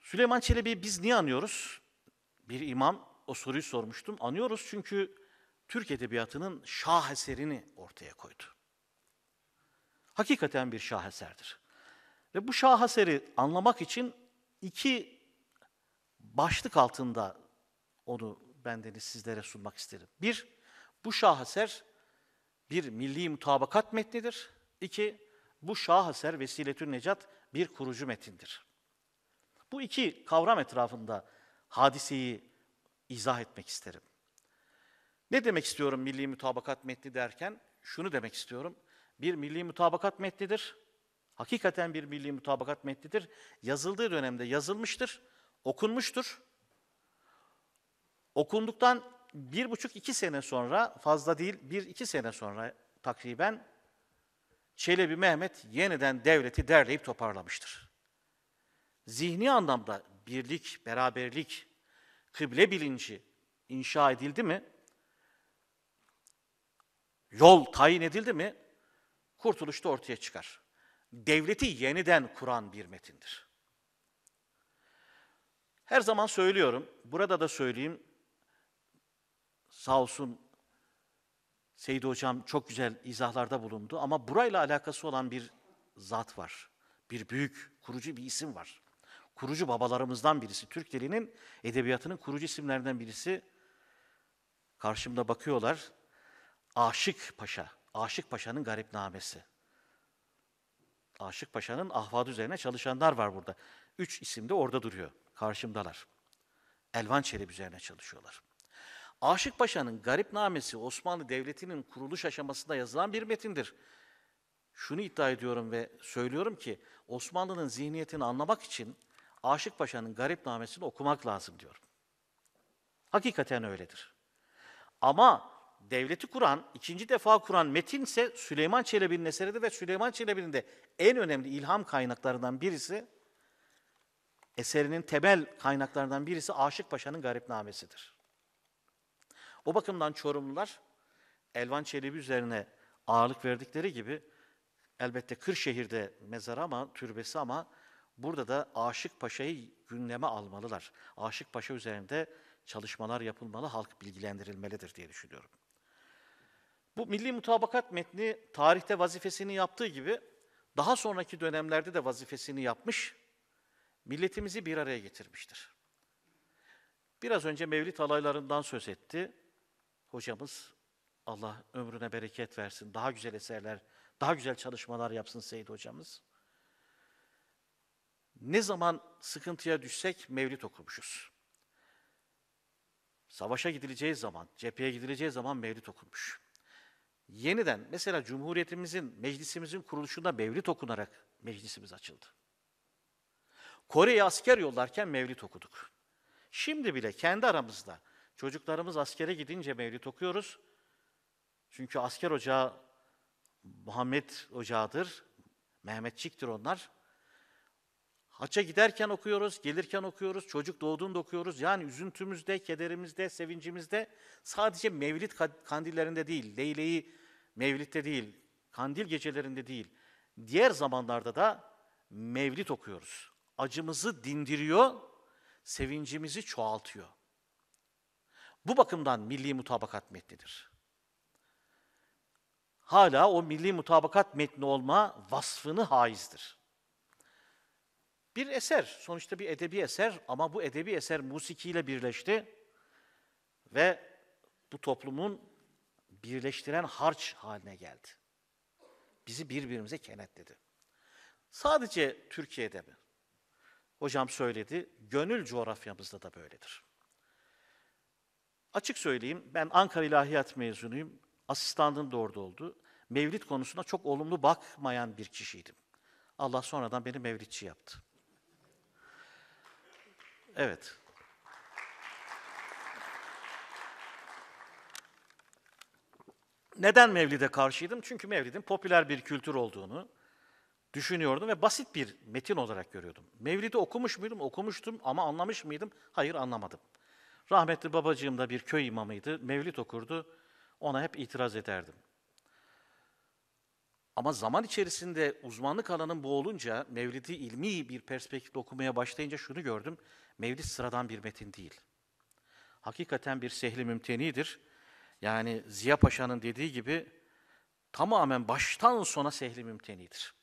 Süleyman Çelebi'yi biz niye anıyoruz? Bir imam o soruyu sormuştum. Anıyoruz çünkü Türk edebiyatının şaheserini ortaya koydu. Hakikaten bir şaheserdir. Ve bu şaheseri anlamak için iki başlık altında onu bendeniz sizlere sunmak isterim. Bir, bu şaheser bir milli mutabakat metnidir. İki, bu şaheser Vesiletün Necat bir kurucu metindir. Bu iki kavram etrafında hadiseyi izah etmek isterim. Ne demek istiyorum milli mutabakat metni derken? Şunu demek istiyorum. Bir milli mutabakat metnidir. Hakikaten bir milli mutabakat metnidir. Yazıldığı dönemde yazılmıştır, okunmuştur. Okunduktan bir buçuk iki sene sonra, fazla değil bir iki sene sonra takriben Çelebi Mehmet yeniden devleti derleyip toparlamıştır. Zihni anlamda birlik, beraberlik, kıble bilinci inşa edildi mi? yol tayin edildi mi kurtuluş da ortaya çıkar. Devleti yeniden kuran bir metindir. Her zaman söylüyorum, burada da söyleyeyim. Sağ olsun Seyit Hocam çok güzel izahlarda bulundu ama burayla alakası olan bir zat var. Bir büyük, kurucu bir isim var. Kurucu babalarımızdan birisi, Türk dilinin edebiyatının kurucu isimlerinden birisi. Karşımda bakıyorlar, Aşık Paşa, Aşık Paşa'nın garipnamesi. Aşık Paşa'nın ahvadı üzerine çalışanlar var burada. Üç isim de orada duruyor, karşımdalar. Elvan Çelebi üzerine çalışıyorlar. Aşık Paşa'nın garipnamesi Osmanlı Devleti'nin kuruluş aşamasında yazılan bir metindir. Şunu iddia ediyorum ve söylüyorum ki Osmanlı'nın zihniyetini anlamak için Aşık Paşa'nın garipnamesini okumak lazım diyorum. Hakikaten öyledir. Ama devleti kuran, ikinci defa kuran metin ise Süleyman Çelebi'nin eseridir ve Süleyman Çelebi'nin de en önemli ilham kaynaklarından birisi, eserinin temel kaynaklarından birisi Aşık Paşa'nın Garipnamesidir. O bakımdan Çorumlular Elvan Çelebi üzerine ağırlık verdikleri gibi elbette Kırşehir'de mezar ama, türbesi ama burada da Aşık Paşa'yı gündeme almalılar. Aşık Paşa üzerinde çalışmalar yapılmalı, halk bilgilendirilmelidir diye düşünüyorum. Bu milli mutabakat metni tarihte vazifesini yaptığı gibi daha sonraki dönemlerde de vazifesini yapmış, milletimizi bir araya getirmiştir. Biraz önce Mevlid alaylarından söz etti. Hocamız Allah ömrüne bereket versin, daha güzel eserler, daha güzel çalışmalar yapsın Seyit hocamız. Ne zaman sıkıntıya düşsek mevlid okumuşuz. Savaşa gidileceği zaman, cepheye gidileceği zaman mevlid okunmuş yeniden mesela Cumhuriyetimizin, meclisimizin kuruluşunda mevlit okunarak meclisimiz açıldı. Kore'ye asker yollarken mevlit okuduk. Şimdi bile kendi aramızda çocuklarımız askere gidince mevlit okuyoruz. Çünkü asker ocağı Muhammed ocağıdır, Mehmetçiktir onlar. Haça giderken okuyoruz, gelirken okuyoruz, çocuk doğduğunda okuyoruz. Yani üzüntümüzde, kederimizde, sevincimizde sadece mevlid kandillerinde değil, leyleyi mevlitte değil, kandil gecelerinde değil, diğer zamanlarda da mevlit okuyoruz. Acımızı dindiriyor, sevincimizi çoğaltıyor. Bu bakımdan milli mutabakat metnidir. Hala o milli mutabakat metni olma vasfını haizdir. Bir eser, sonuçta bir edebi eser ama bu edebi eser musikiyle birleşti ve bu toplumun birleştiren harç haline geldi. Bizi birbirimize kenetledi. Sadece Türkiye'de mi? Hocam söyledi, gönül coğrafyamızda da böyledir. Açık söyleyeyim, ben Ankara İlahiyat mezunuyum. Asistanlığım da orada oldu. Mevlid konusuna çok olumlu bakmayan bir kişiydim. Allah sonradan beni mevlidçi yaptı. Evet. Neden Mevlid'e karşıydım? Çünkü Mevlid'in popüler bir kültür olduğunu düşünüyordum ve basit bir metin olarak görüyordum. Mevlid'i okumuş muydum? Okumuştum ama anlamış mıydım? Hayır anlamadım. Rahmetli babacığım da bir köy imamıydı. Mevlid okurdu. Ona hep itiraz ederdim. Ama zaman içerisinde uzmanlık alanım bu olunca, Mevlid'i ilmi bir perspektif okumaya başlayınca şunu gördüm. Mevlid sıradan bir metin değil. Hakikaten bir sehli mümtenidir. Yani Ziya Paşa'nın dediği gibi tamamen baştan sona sehli mümtenidir.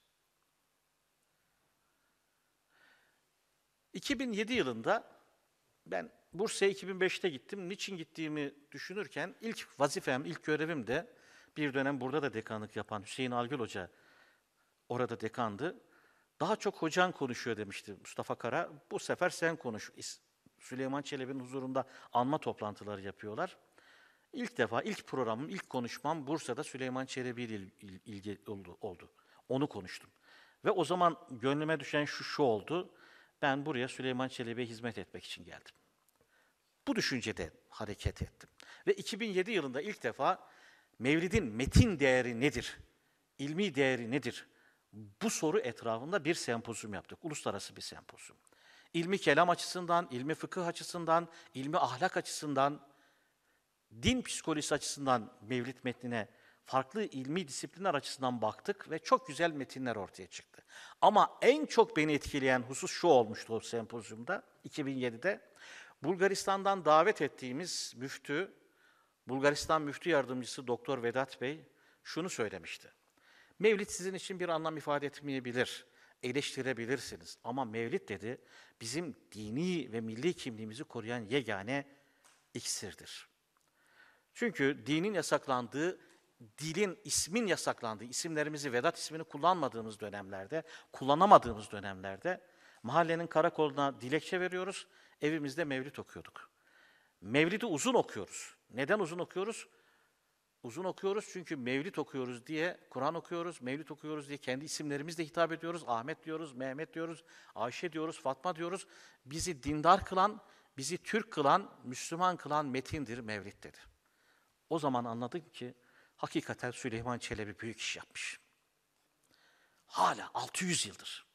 2007 yılında ben Bursa'ya 2005'te gittim. Niçin gittiğimi düşünürken ilk vazifem, ilk görevim de bir dönem burada da dekanlık yapan Hüseyin Algül Hoca orada dekandı. Daha çok hocan konuşuyor demişti Mustafa Kara. Bu sefer sen konuş. Süleyman Çelebi'nin huzurunda anma toplantıları yapıyorlar. İlk defa ilk programım, ilk konuşmam Bursa'da Süleyman Çelebi ile ilgili oldu, oldu. Onu konuştum. Ve o zaman gönlüme düşen şu şu oldu. Ben buraya Süleyman Çelebi'ye hizmet etmek için geldim. Bu düşüncede hareket ettim. Ve 2007 yılında ilk defa Mevlid'in metin değeri nedir? İlmi değeri nedir? Bu soru etrafında bir sempozyum yaptık. Uluslararası bir sempozyum. İlmi kelam açısından, ilmi fıkıh açısından, ilmi ahlak açısından, din psikolojisi açısından Mevlid metnine farklı ilmi disiplinler açısından baktık ve çok güzel metinler ortaya çıktı. Ama en çok beni etkileyen husus şu olmuştu o sempozyumda 2007'de. Bulgaristan'dan davet ettiğimiz müftü Bulgaristan Müftü Yardımcısı Doktor Vedat Bey şunu söylemişti. Mevlid sizin için bir anlam ifade etmeyebilir, eleştirebilirsiniz ama Mevlid dedi bizim dini ve milli kimliğimizi koruyan yegane iksirdir. Çünkü dinin yasaklandığı, dilin, ismin yasaklandığı, isimlerimizi Vedat ismini kullanmadığımız dönemlerde, kullanamadığımız dönemlerde mahallenin karakoluna dilekçe veriyoruz, evimizde mevlid okuyorduk. Mevlidi uzun okuyoruz. Neden uzun okuyoruz? Uzun okuyoruz çünkü mevlit okuyoruz diye, Kur'an okuyoruz, mevlit okuyoruz diye kendi isimlerimizle hitap ediyoruz. Ahmet diyoruz, Mehmet diyoruz, Ayşe diyoruz, Fatma diyoruz. Bizi dindar kılan, bizi Türk kılan, Müslüman kılan metindir, mevlit dedi. O zaman anladım ki hakikaten Süleyman Çelebi büyük iş yapmış. Hala 600 yıldır.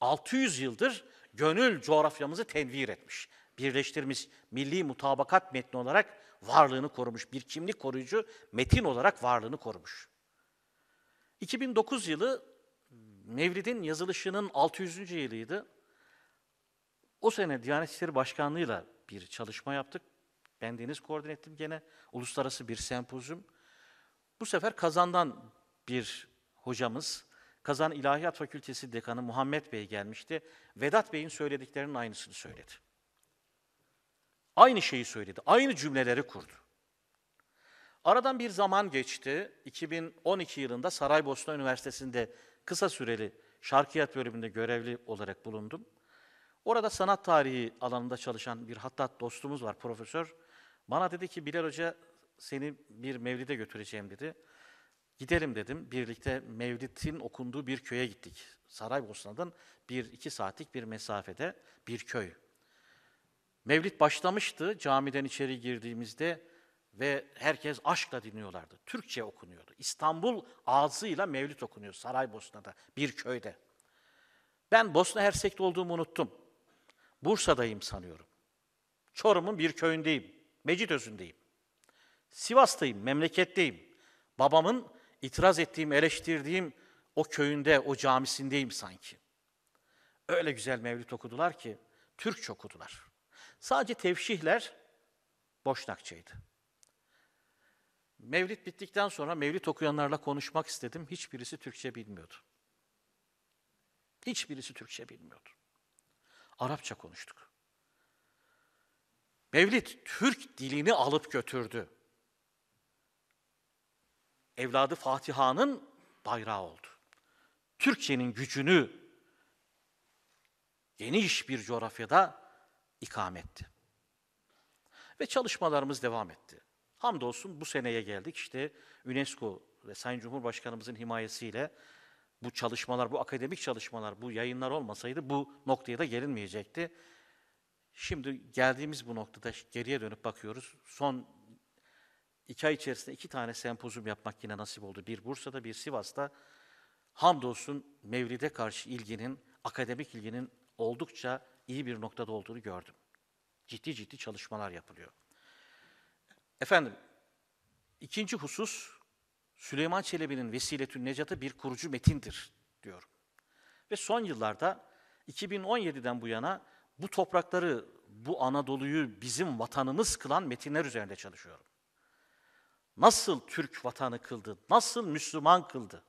600 yıldır gönül coğrafyamızı tenvir etmiş birleştirmiş milli mutabakat metni olarak varlığını korumuş. Bir kimlik koruyucu metin olarak varlığını korumuş. 2009 yılı Mevlid'in yazılışının 600. yılıydı. O sene Diyanet İşleri Başkanlığı'yla bir çalışma yaptık. Ben Deniz koordine ettim gene. Uluslararası bir sempozyum. Bu sefer Kazan'dan bir hocamız, Kazan İlahiyat Fakültesi Dekanı Muhammed Bey gelmişti. Vedat Bey'in söylediklerinin aynısını söyledi. Aynı şeyi söyledi, aynı cümleleri kurdu. Aradan bir zaman geçti. 2012 yılında Saraybosna Üniversitesi'nde kısa süreli şarkiyat bölümünde görevli olarak bulundum. Orada sanat tarihi alanında çalışan bir hatta dostumuz var, profesör. Bana dedi ki Bilal Hoca seni bir mevlide götüreceğim dedi. Gidelim dedim. Birlikte mevlidin okunduğu bir köye gittik. Saraybosna'dan bir iki saatlik bir mesafede bir köy. Mevlid başlamıştı camiden içeri girdiğimizde ve herkes aşkla dinliyorlardı. Türkçe okunuyordu. İstanbul ağzıyla mevlid okunuyor Saraybosna'da bir köyde. Ben Bosna Hersek'te olduğumu unuttum. Bursa'dayım sanıyorum. Çorum'un bir köyündeyim. Mecidözü'ndeyim. Sivas'tayım, memleketteyim. Babamın itiraz ettiğim, eleştirdiğim o köyünde, o camisindeyim sanki. Öyle güzel mevlid okudular ki, Türkçe okudular.'' Sadece tevşihler Boşnakçaydı. Mevlid bittikten sonra Mevlid okuyanlarla konuşmak istedim. Hiçbirisi Türkçe bilmiyordu. Hiçbirisi Türkçe bilmiyordu. Arapça konuştuk. Mevlid Türk dilini alıp götürdü. Evladı Fatiha'nın bayrağı oldu. Türkçenin gücünü geniş bir coğrafyada ikametti. Ve çalışmalarımız devam etti. Hamdolsun bu seneye geldik işte UNESCO ve Sayın Cumhurbaşkanımızın himayesiyle bu çalışmalar, bu akademik çalışmalar, bu yayınlar olmasaydı bu noktaya da gelinmeyecekti. Şimdi geldiğimiz bu noktada geriye dönüp bakıyoruz. Son iki ay içerisinde iki tane sempozum yapmak yine nasip oldu. Bir Bursa'da, bir Sivas'ta. Hamdolsun Mevlid'e karşı ilginin, akademik ilginin oldukça iyi bir noktada olduğunu gördüm. Ciddi ciddi çalışmalar yapılıyor. Efendim, ikinci husus, Süleyman Çelebi'nin Vesiletün Necat'ı bir kurucu metindir diyorum. Ve son yıllarda 2017'den bu yana bu toprakları, bu Anadolu'yu bizim vatanımız kılan metinler üzerinde çalışıyorum. Nasıl Türk vatanı kıldı, nasıl Müslüman kıldı?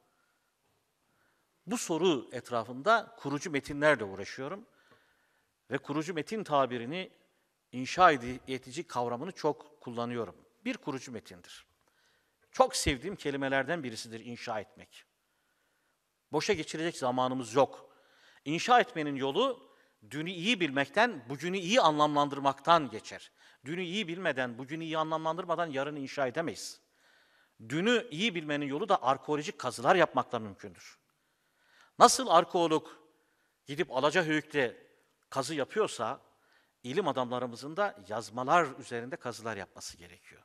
Bu soru etrafında kurucu metinlerle uğraşıyorum ve kurucu metin tabirini inşa edici kavramını çok kullanıyorum. Bir kurucu metindir. Çok sevdiğim kelimelerden birisidir inşa etmek. Boşa geçirecek zamanımız yok. İnşa etmenin yolu dünü iyi bilmekten, bugünü iyi anlamlandırmaktan geçer. Dünü iyi bilmeden, bugünü iyi anlamlandırmadan yarını inşa edemeyiz. Dünü iyi bilmenin yolu da arkeolojik kazılar yapmakla mümkündür. Nasıl arkeolog gidip alaca Alacahöyük'te kazı yapıyorsa ilim adamlarımızın da yazmalar üzerinde kazılar yapması gerekiyor.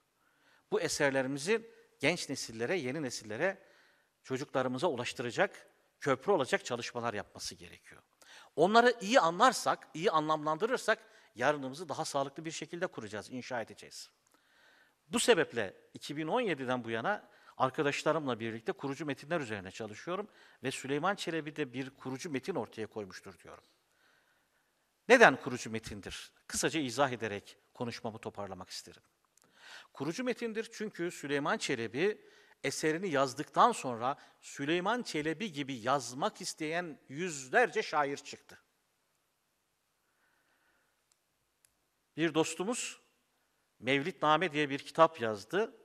Bu eserlerimizi genç nesillere, yeni nesillere, çocuklarımıza ulaştıracak, köprü olacak çalışmalar yapması gerekiyor. Onları iyi anlarsak, iyi anlamlandırırsak yarınımızı daha sağlıklı bir şekilde kuracağız, inşa edeceğiz. Bu sebeple 2017'den bu yana arkadaşlarımla birlikte kurucu metinler üzerine çalışıyorum ve Süleyman Çelebi de bir kurucu metin ortaya koymuştur diyorum. Neden kurucu metindir? Kısaca izah ederek konuşmamı toparlamak isterim. Kurucu metindir çünkü Süleyman Çelebi eserini yazdıktan sonra Süleyman Çelebi gibi yazmak isteyen yüzlerce şair çıktı. Bir dostumuz Mevlid Name diye bir kitap yazdı.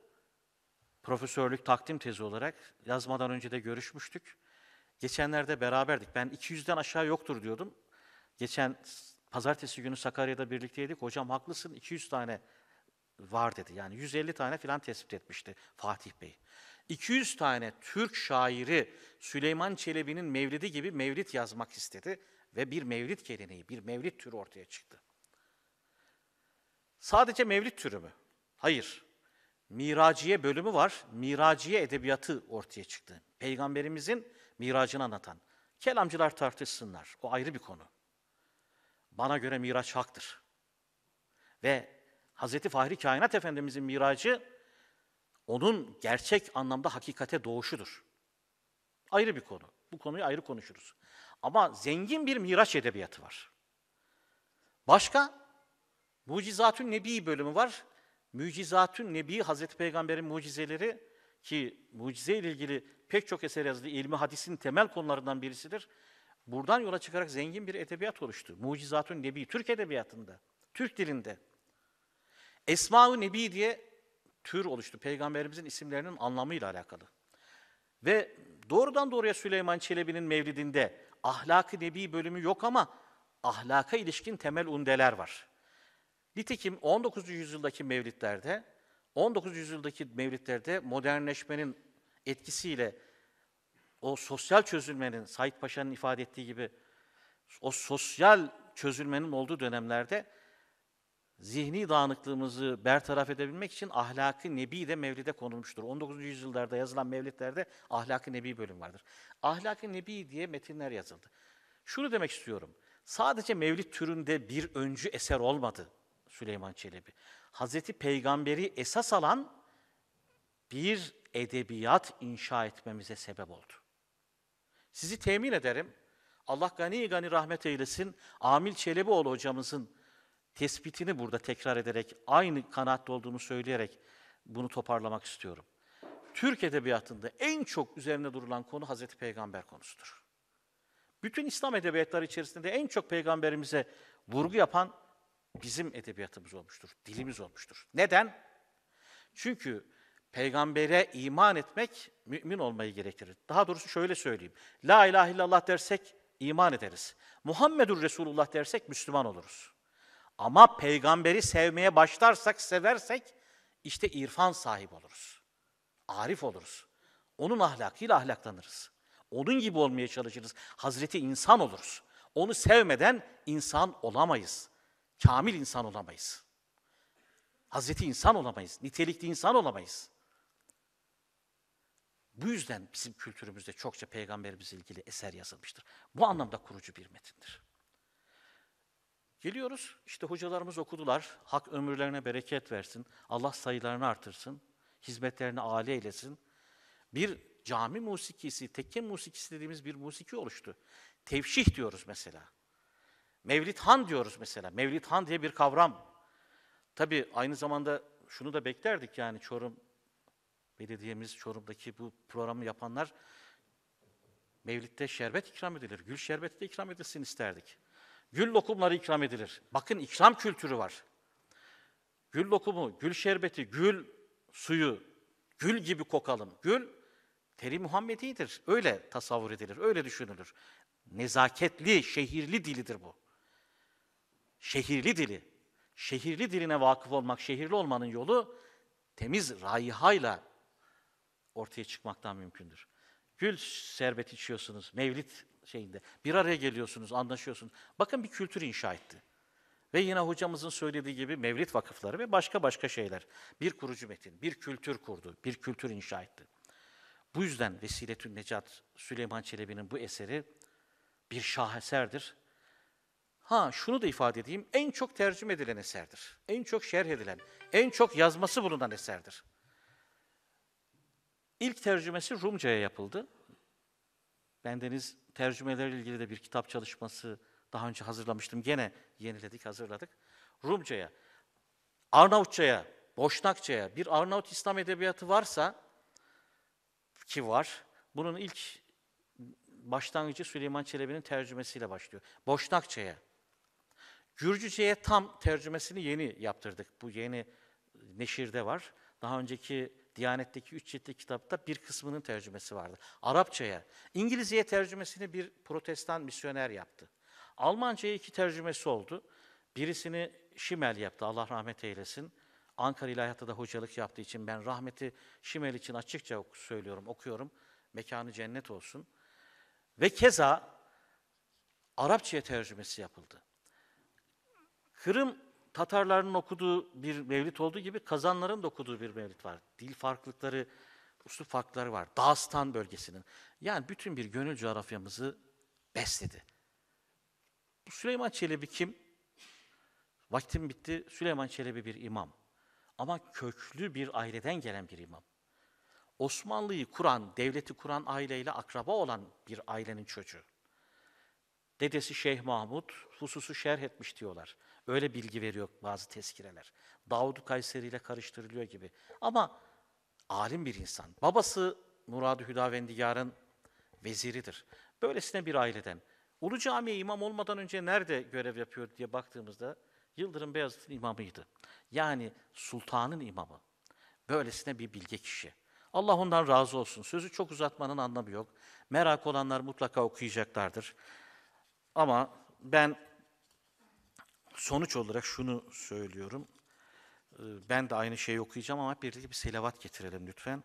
Profesörlük takdim tezi olarak yazmadan önce de görüşmüştük. Geçenlerde beraberdik. Ben 200'den aşağı yoktur diyordum. Geçen Pazartesi günü Sakarya'da birlikteydik. Hocam haklısın 200 tane var dedi. Yani 150 tane filan tespit etmişti Fatih Bey. 200 tane Türk şairi Süleyman Çelebi'nin mevlidi gibi mevlit yazmak istedi ve bir mevlit geleneği, bir mevlit türü ortaya çıktı. Sadece mevlit türü mü? Hayır. Miraciye bölümü var. Miraciye edebiyatı ortaya çıktı. Peygamberimizin miracını anlatan. Kelamcılar tartışsınlar. O ayrı bir konu. Bana göre miraç haktır. Ve Hazreti Fahri Kainat Efendimizin miracı onun gerçek anlamda hakikate doğuşudur. Ayrı bir konu. Bu konuyu ayrı konuşuruz. Ama zengin bir miraç edebiyatı var. Başka Mucizatün Nebi bölümü var. Mucizatün Nebi Hazreti Peygamber'in mucizeleri ki mucize ile ilgili pek çok eser yazdı İlmi hadisin temel konularından birisidir. Buradan yola çıkarak zengin bir edebiyat oluştu. Mucizatun Nebi, Türk edebiyatında, Türk dilinde. Esma-ı Nebi diye tür oluştu. Peygamberimizin isimlerinin anlamıyla alakalı. Ve doğrudan doğruya Süleyman Çelebi'nin mevlidinde ahlakı nebi bölümü yok ama ahlaka ilişkin temel undeler var. Nitekim 19. yüzyıldaki mevlitlerde, 19. yüzyıldaki mevlitlerde modernleşmenin etkisiyle o sosyal çözülmenin, Said Paşa'nın ifade ettiği gibi o sosyal çözülmenin olduğu dönemlerde zihni dağınıklığımızı bertaraf edebilmek için ahlakı nebi de mevlide konulmuştur. 19. yüzyıllarda yazılan mevlidlerde ahlakı nebi bölüm vardır. Ahlakı nebi diye metinler yazıldı. Şunu demek istiyorum. Sadece mevlid türünde bir öncü eser olmadı Süleyman Çelebi. Hazreti Peygamberi esas alan bir edebiyat inşa etmemize sebep oldu. Sizi temin ederim. Allah gani gani rahmet eylesin. Amil Çelebioğlu hocamızın tespitini burada tekrar ederek, aynı kanaatte olduğunu söyleyerek bunu toparlamak istiyorum. Türk edebiyatında en çok üzerine durulan konu Hazreti Peygamber konusudur. Bütün İslam edebiyatları içerisinde en çok peygamberimize vurgu yapan bizim edebiyatımız olmuştur, dilimiz olmuştur. Neden? Çünkü peygambere iman etmek mümin olmayı gerektirir. Daha doğrusu şöyle söyleyeyim. La ilahe illallah dersek iman ederiz. Muhammedur Resulullah dersek Müslüman oluruz. Ama peygamberi sevmeye başlarsak, seversek işte irfan sahibi oluruz. Arif oluruz. Onun ahlakıyla ahlaklanırız. Onun gibi olmaya çalışırız. Hazreti insan oluruz. Onu sevmeden insan olamayız. Kamil insan olamayız. Hazreti insan olamayız. Nitelikli insan olamayız. Bu yüzden bizim kültürümüzde çokça peygamberimizle ilgili eser yazılmıştır. Bu anlamda kurucu bir metindir. Geliyoruz, işte hocalarımız okudular, hak ömürlerine bereket versin, Allah sayılarını artırsın, hizmetlerini âli eylesin. Bir cami musikisi, tekke musikisi dediğimiz bir musiki oluştu. Tevşih diyoruz mesela. Mevlid Han diyoruz mesela. Mevlid Han diye bir kavram. Tabi aynı zamanda şunu da beklerdik yani Çorum belediyemiz Çorum'daki bu programı yapanlar Mevlid'de şerbet ikram edilir. Gül şerbeti de ikram edilsin isterdik. Gül lokumları ikram edilir. Bakın ikram kültürü var. Gül lokumu, gül şerbeti, gül suyu, gül gibi kokalım. Gül teri Muhammedi'dir. Öyle tasavvur edilir, öyle düşünülür. Nezaketli, şehirli dilidir bu. Şehirli dili. Şehirli diline vakıf olmak, şehirli olmanın yolu temiz raihayla ortaya çıkmaktan mümkündür. Gül şerbeti içiyorsunuz, mevlit şeyinde. Bir araya geliyorsunuz, anlaşıyorsunuz. Bakın bir kültür inşa etti. Ve yine hocamızın söylediği gibi mevlit vakıfları ve başka başka şeyler. Bir kurucu metin, bir kültür kurdu, bir kültür inşa etti. Bu yüzden Vesiletün Necat Süleyman Çelebi'nin bu eseri bir şaheserdir. Ha şunu da ifade edeyim, en çok tercüme edilen eserdir. En çok şerh edilen, en çok yazması bulunan eserdir. İlk tercümesi Rumca'ya yapıldı. Bendeniz tercümelerle ilgili de bir kitap çalışması daha önce hazırlamıştım. Gene yeniledik, hazırladık. Rumca'ya, Arnavutça'ya, Boşnakça'ya bir Arnavut İslam edebiyatı varsa ki var. Bunun ilk başlangıcı Süleyman Çelebi'nin tercümesiyle başlıyor. Boşnakça'ya. Gürcüce'ye tam tercümesini yeni yaptırdık. Bu yeni neşirde var. Daha önceki Diyanet'teki üç ciltli kitapta bir kısmının tercümesi vardı. Arapçaya. İngilizce'ye tercümesini bir protestan misyoner yaptı. Almanca'ya iki tercümesi oldu. Birisini Şimel yaptı, Allah rahmet eylesin. Ankara İlahiyat'ta da hocalık yaptığı için ben rahmeti Şimel için açıkça söylüyorum, okuyorum. Mekanı cennet olsun. Ve keza Arapçaya tercümesi yapıldı. Kırım Tatarların okuduğu bir mevlit olduğu gibi Kazanların da okuduğu bir mevlit var. Dil farklılıkları, uslu farkları var. Dağıstan bölgesinin. Yani bütün bir gönül coğrafyamızı besledi. Bu Süleyman Çelebi kim? Vaktim bitti. Süleyman Çelebi bir imam. Ama köklü bir aileden gelen bir imam. Osmanlı'yı kuran, devleti kuran aileyle akraba olan bir ailenin çocuğu. Dedesi Şeyh Mahmud hususu şerh etmiş diyorlar. Öyle bilgi veriyor bazı tezkireler. Davud Kayseri ile karıştırılıyor gibi. Ama alim bir insan. Babası Murad-ı Hüdavendigar'ın veziridir. Böylesine bir aileden. Ulu Cami'ye imam olmadan önce nerede görev yapıyor diye baktığımızda Yıldırım Beyazıt'ın imamıydı. Yani sultanın imamı. Böylesine bir bilge kişi. Allah ondan razı olsun. Sözü çok uzatmanın anlamı yok. Merak olanlar mutlaka okuyacaklardır. Ama ben sonuç olarak şunu söylüyorum. Ee, ben de aynı şeyi okuyacağım ama birlikte bir selavat getirelim lütfen.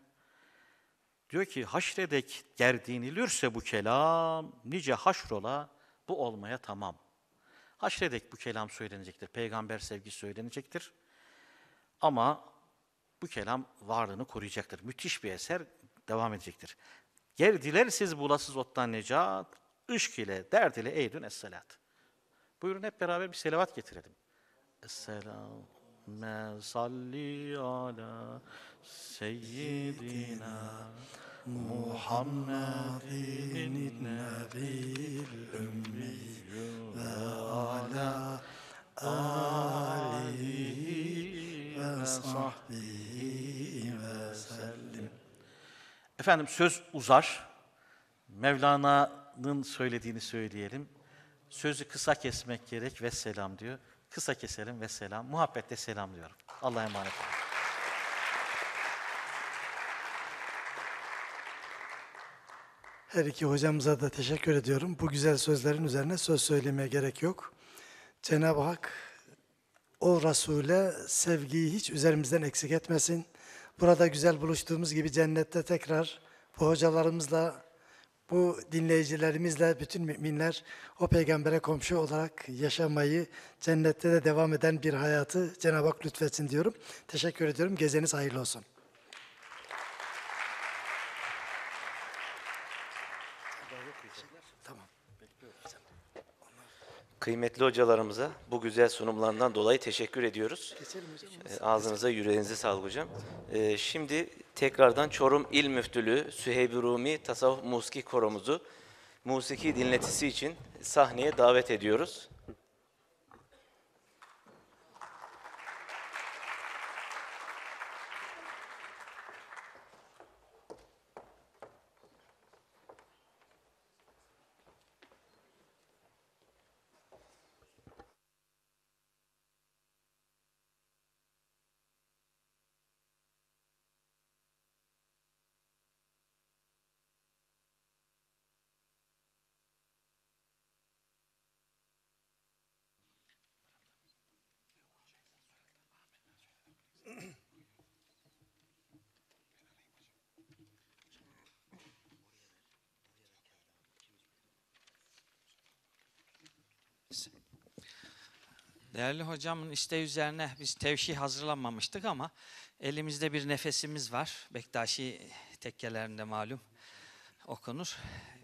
Diyor ki haşredek gerdinilürse bu kelam nice haşrola bu olmaya tamam. Haşredek bu kelam söylenecektir. Peygamber sevgisi söylenecektir. Ama bu kelam varlığını koruyacaktır. Müthiş bir eser devam edecektir. Gerdiler siz bulasız ottan necat, ışk ile, dert ile eydün es-salat. Buyurun hep beraber bir selavat getirelim. Esselamu salli ala seyyidina Muhammedin nebiyyil ümmi ve ala alihi ve sahbihi ve sellim. Efendim söz uzar. Mevlana'nın söylediğini söyleyelim. Sözü kısa kesmek gerek ve selam diyor. Kısa keselim ve selam. Muhabbetle selam diyorum. Allah'a emanet olun. Her iki hocamıza da teşekkür ediyorum. Bu güzel sözlerin üzerine söz söylemeye gerek yok. Cenab-ı Hak o Resul'e sevgiyi hiç üzerimizden eksik etmesin. Burada güzel buluştuğumuz gibi cennette tekrar bu hocalarımızla bu dinleyicilerimizle bütün müminler o peygambere komşu olarak yaşamayı, cennette de devam eden bir hayatı Cenab-ı Hak lütfetsin diyorum. Teşekkür ediyorum. Gezeniz hayırlı olsun. Kıymetli hocalarımıza bu güzel sunumlarından dolayı teşekkür ediyoruz. Keselim hocam. E, ağzınıza yüreğinize sağlık hocam. Ee, şimdi tekrardan Çorum İl Müftülüğü Süheyb Rumi Tasavvuf Musiki Koromuzu musiki dinletisi için sahneye davet ediyoruz. Değerli hocamın isteği üzerine biz tevşih hazırlanmamıştık ama elimizde bir nefesimiz var. Bektaşi tekkelerinde malum okunur.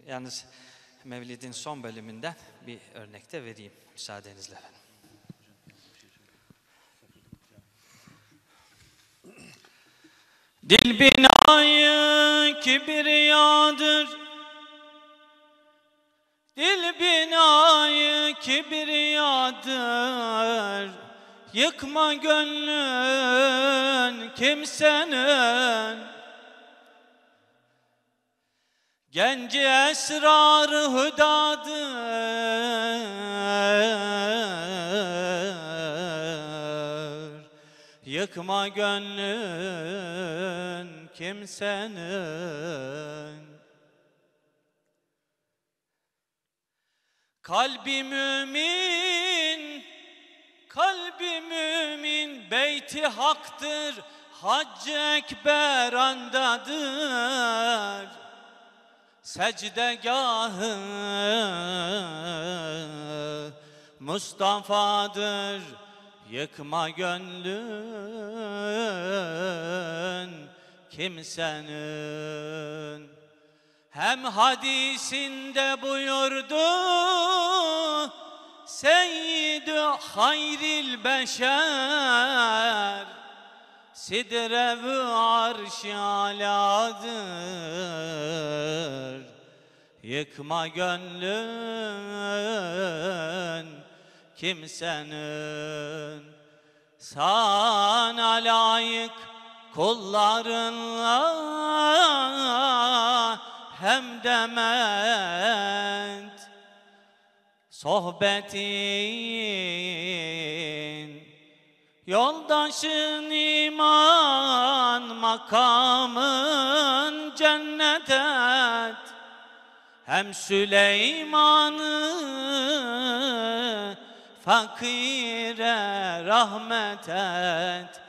Yalnız Mevlid'in son bölümünden bir örnekte vereyim müsaadenizle efendim. Dil binayı kibriyadı Dil binayı yadır Yıkma gönlün kimsenin Genci esrar hüdadır Yıkma gönlün kimsenin Kalbi mümin, kalbi mümin beyti haktır, hac ekber andadır. Secdegahı Mustafa'dır, yıkma gönlün kimsenin. Hem hadisinde buyurdu Seyyidü hayril beşer Sidrev-ü arş-ı aladır Yıkma gönlün kimsenin Sana layık kullarınla hem dement Sohbetin Yoldaşın iman makamın cennet et Hem Süleyman'ı fakire rahmet et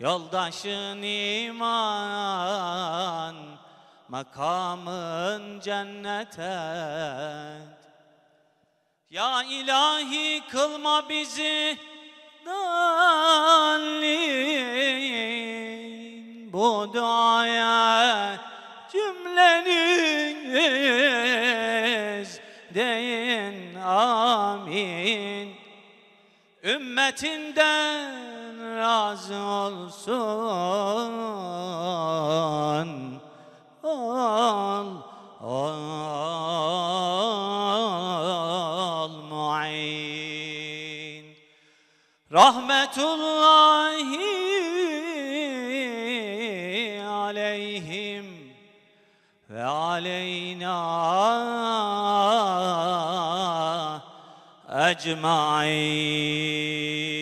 Yoldaşın iman makamın cennet et. Ya ilahi kılma bizi dallin bu duaya cümleniz deyin amin ümmetinden razı olsun المعين رحمة الله عليهم وعلينا أجمعين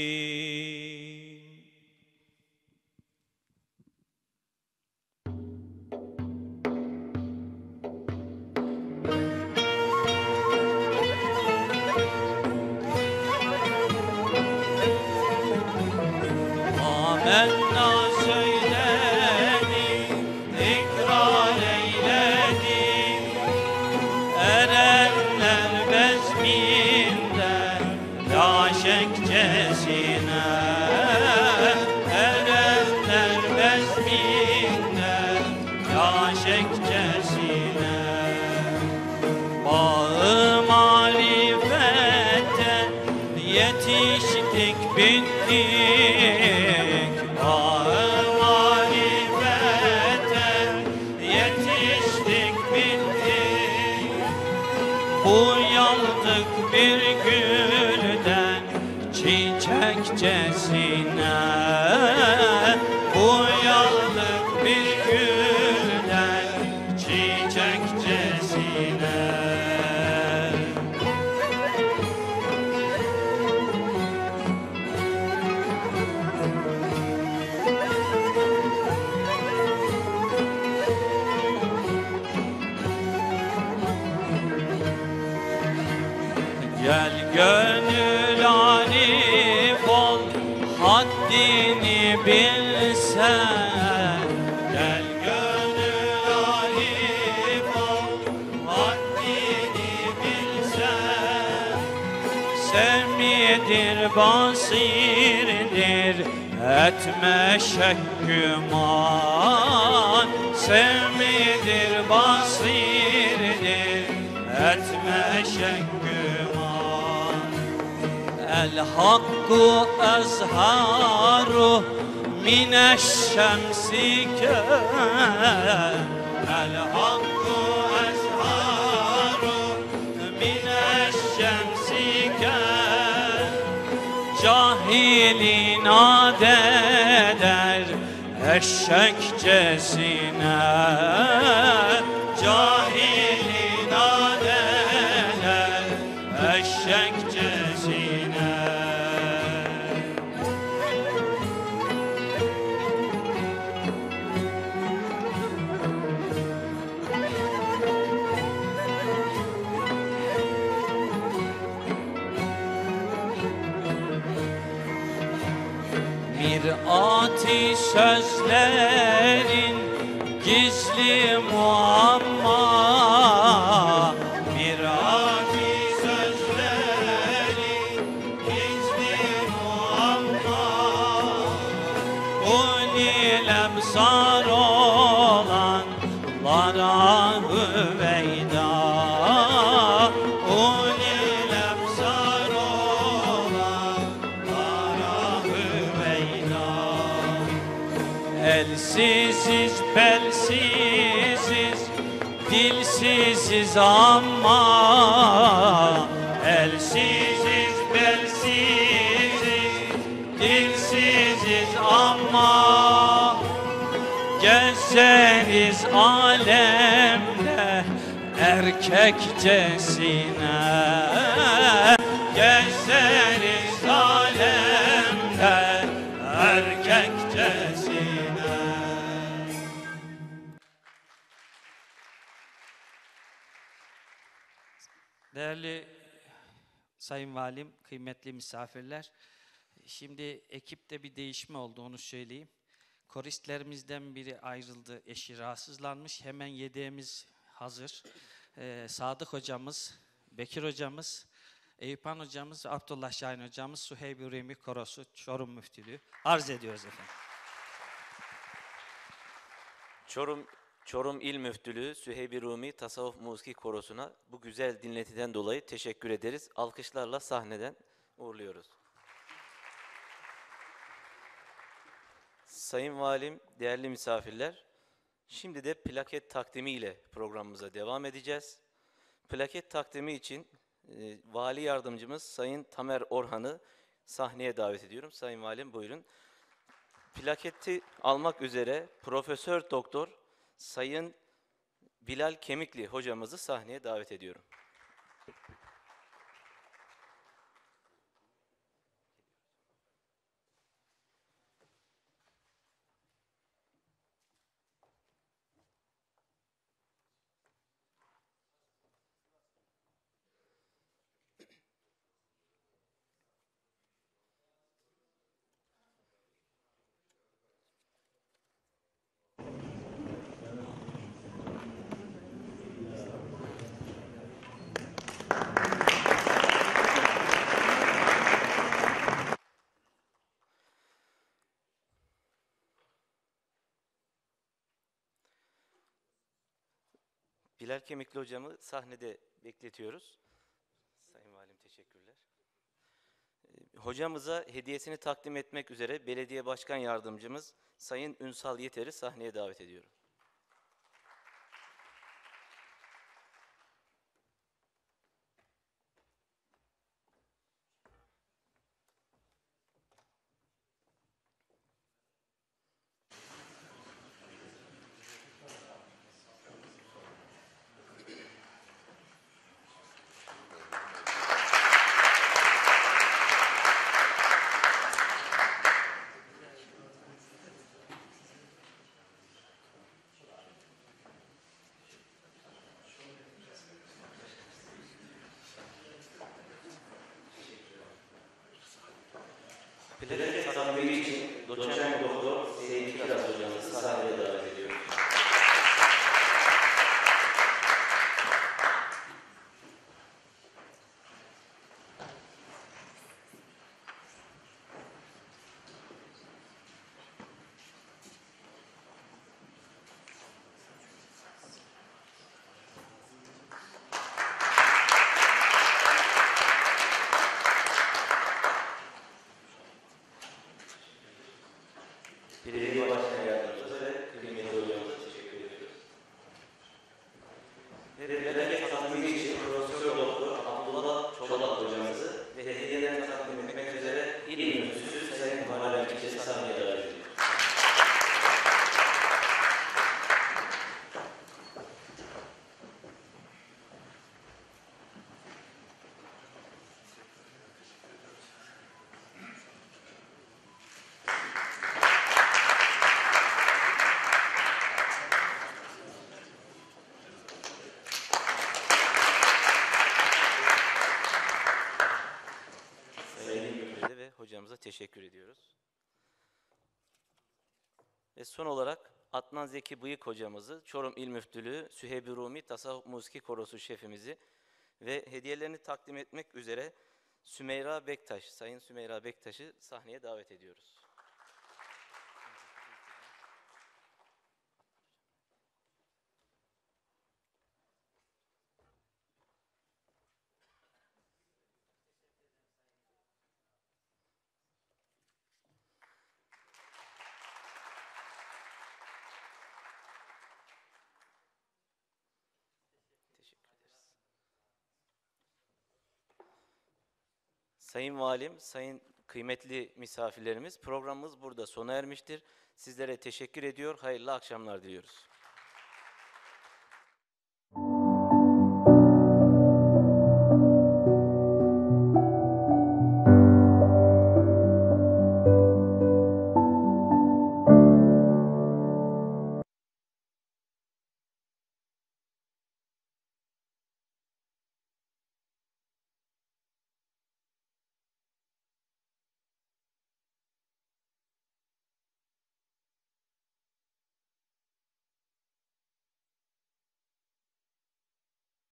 Gel gönül arif ol Haddini bilsen Gel gönül arif ol bilsen Sevmidir basirdir Etme şek güman basirdir Etme şek الحق أزهار من الشمس الحق أزهار من الشمس cahili nadeder eşek cesine sözlerin gizli Elsiziz ama Elsiziz belsiziz Dilsiziz ama Gelseniz alemde Erkekcesine Sayın Valim, kıymetli misafirler. Şimdi ekipte bir değişme oldu onu söyleyeyim. Koristlerimizden biri ayrıldı, eşi rahatsızlanmış. Hemen yedeğimiz hazır. Ee, Sadık hocamız, Bekir hocamız, Eyüphan hocamız Abdullah Şahin hocamız Suheybi Üremi Korosu Çorum Müftülüğü arz ediyoruz efendim. Çorum Çorum İl Müftülüğü Süheybi Rumi Tasavvuf Musiki Korosu'na bu güzel dinletiden dolayı teşekkür ederiz. Alkışlarla sahneden uğurluyoruz. Sayın Valim, değerli misafirler, şimdi de plaket takdimi ile programımıza devam edeceğiz. Plaket takdimi için e, Vali Yardımcımız Sayın Tamer Orhan'ı sahneye davet ediyorum. Sayın Valim buyurun. Plaketi almak üzere Profesör Doktor Sayın Bilal Kemikli hocamızı sahneye davet ediyorum. Bilal Kemikli hocamı sahnede bekletiyoruz. Sayın Valim teşekkürler. Ee, hocamıza hediyesini takdim etmek üzere Belediye Başkan Yardımcımız Sayın Ünsal Yeter'i sahneye davet ediyorum. hocamıza teşekkür ediyoruz. Ve son olarak Adnan Zeki Bıyık hocamızı, Çorum İl Müftülüğü, Süheybi Rumi Tasavvuf Musiki Korosu şefimizi ve hediyelerini takdim etmek üzere Sümeyra Bektaş, Sayın Sümeyra Bektaş'ı sahneye davet ediyoruz. Sayın Valim, sayın kıymetli misafirlerimiz programımız burada sona ermiştir. Sizlere teşekkür ediyor, hayırlı akşamlar diliyoruz.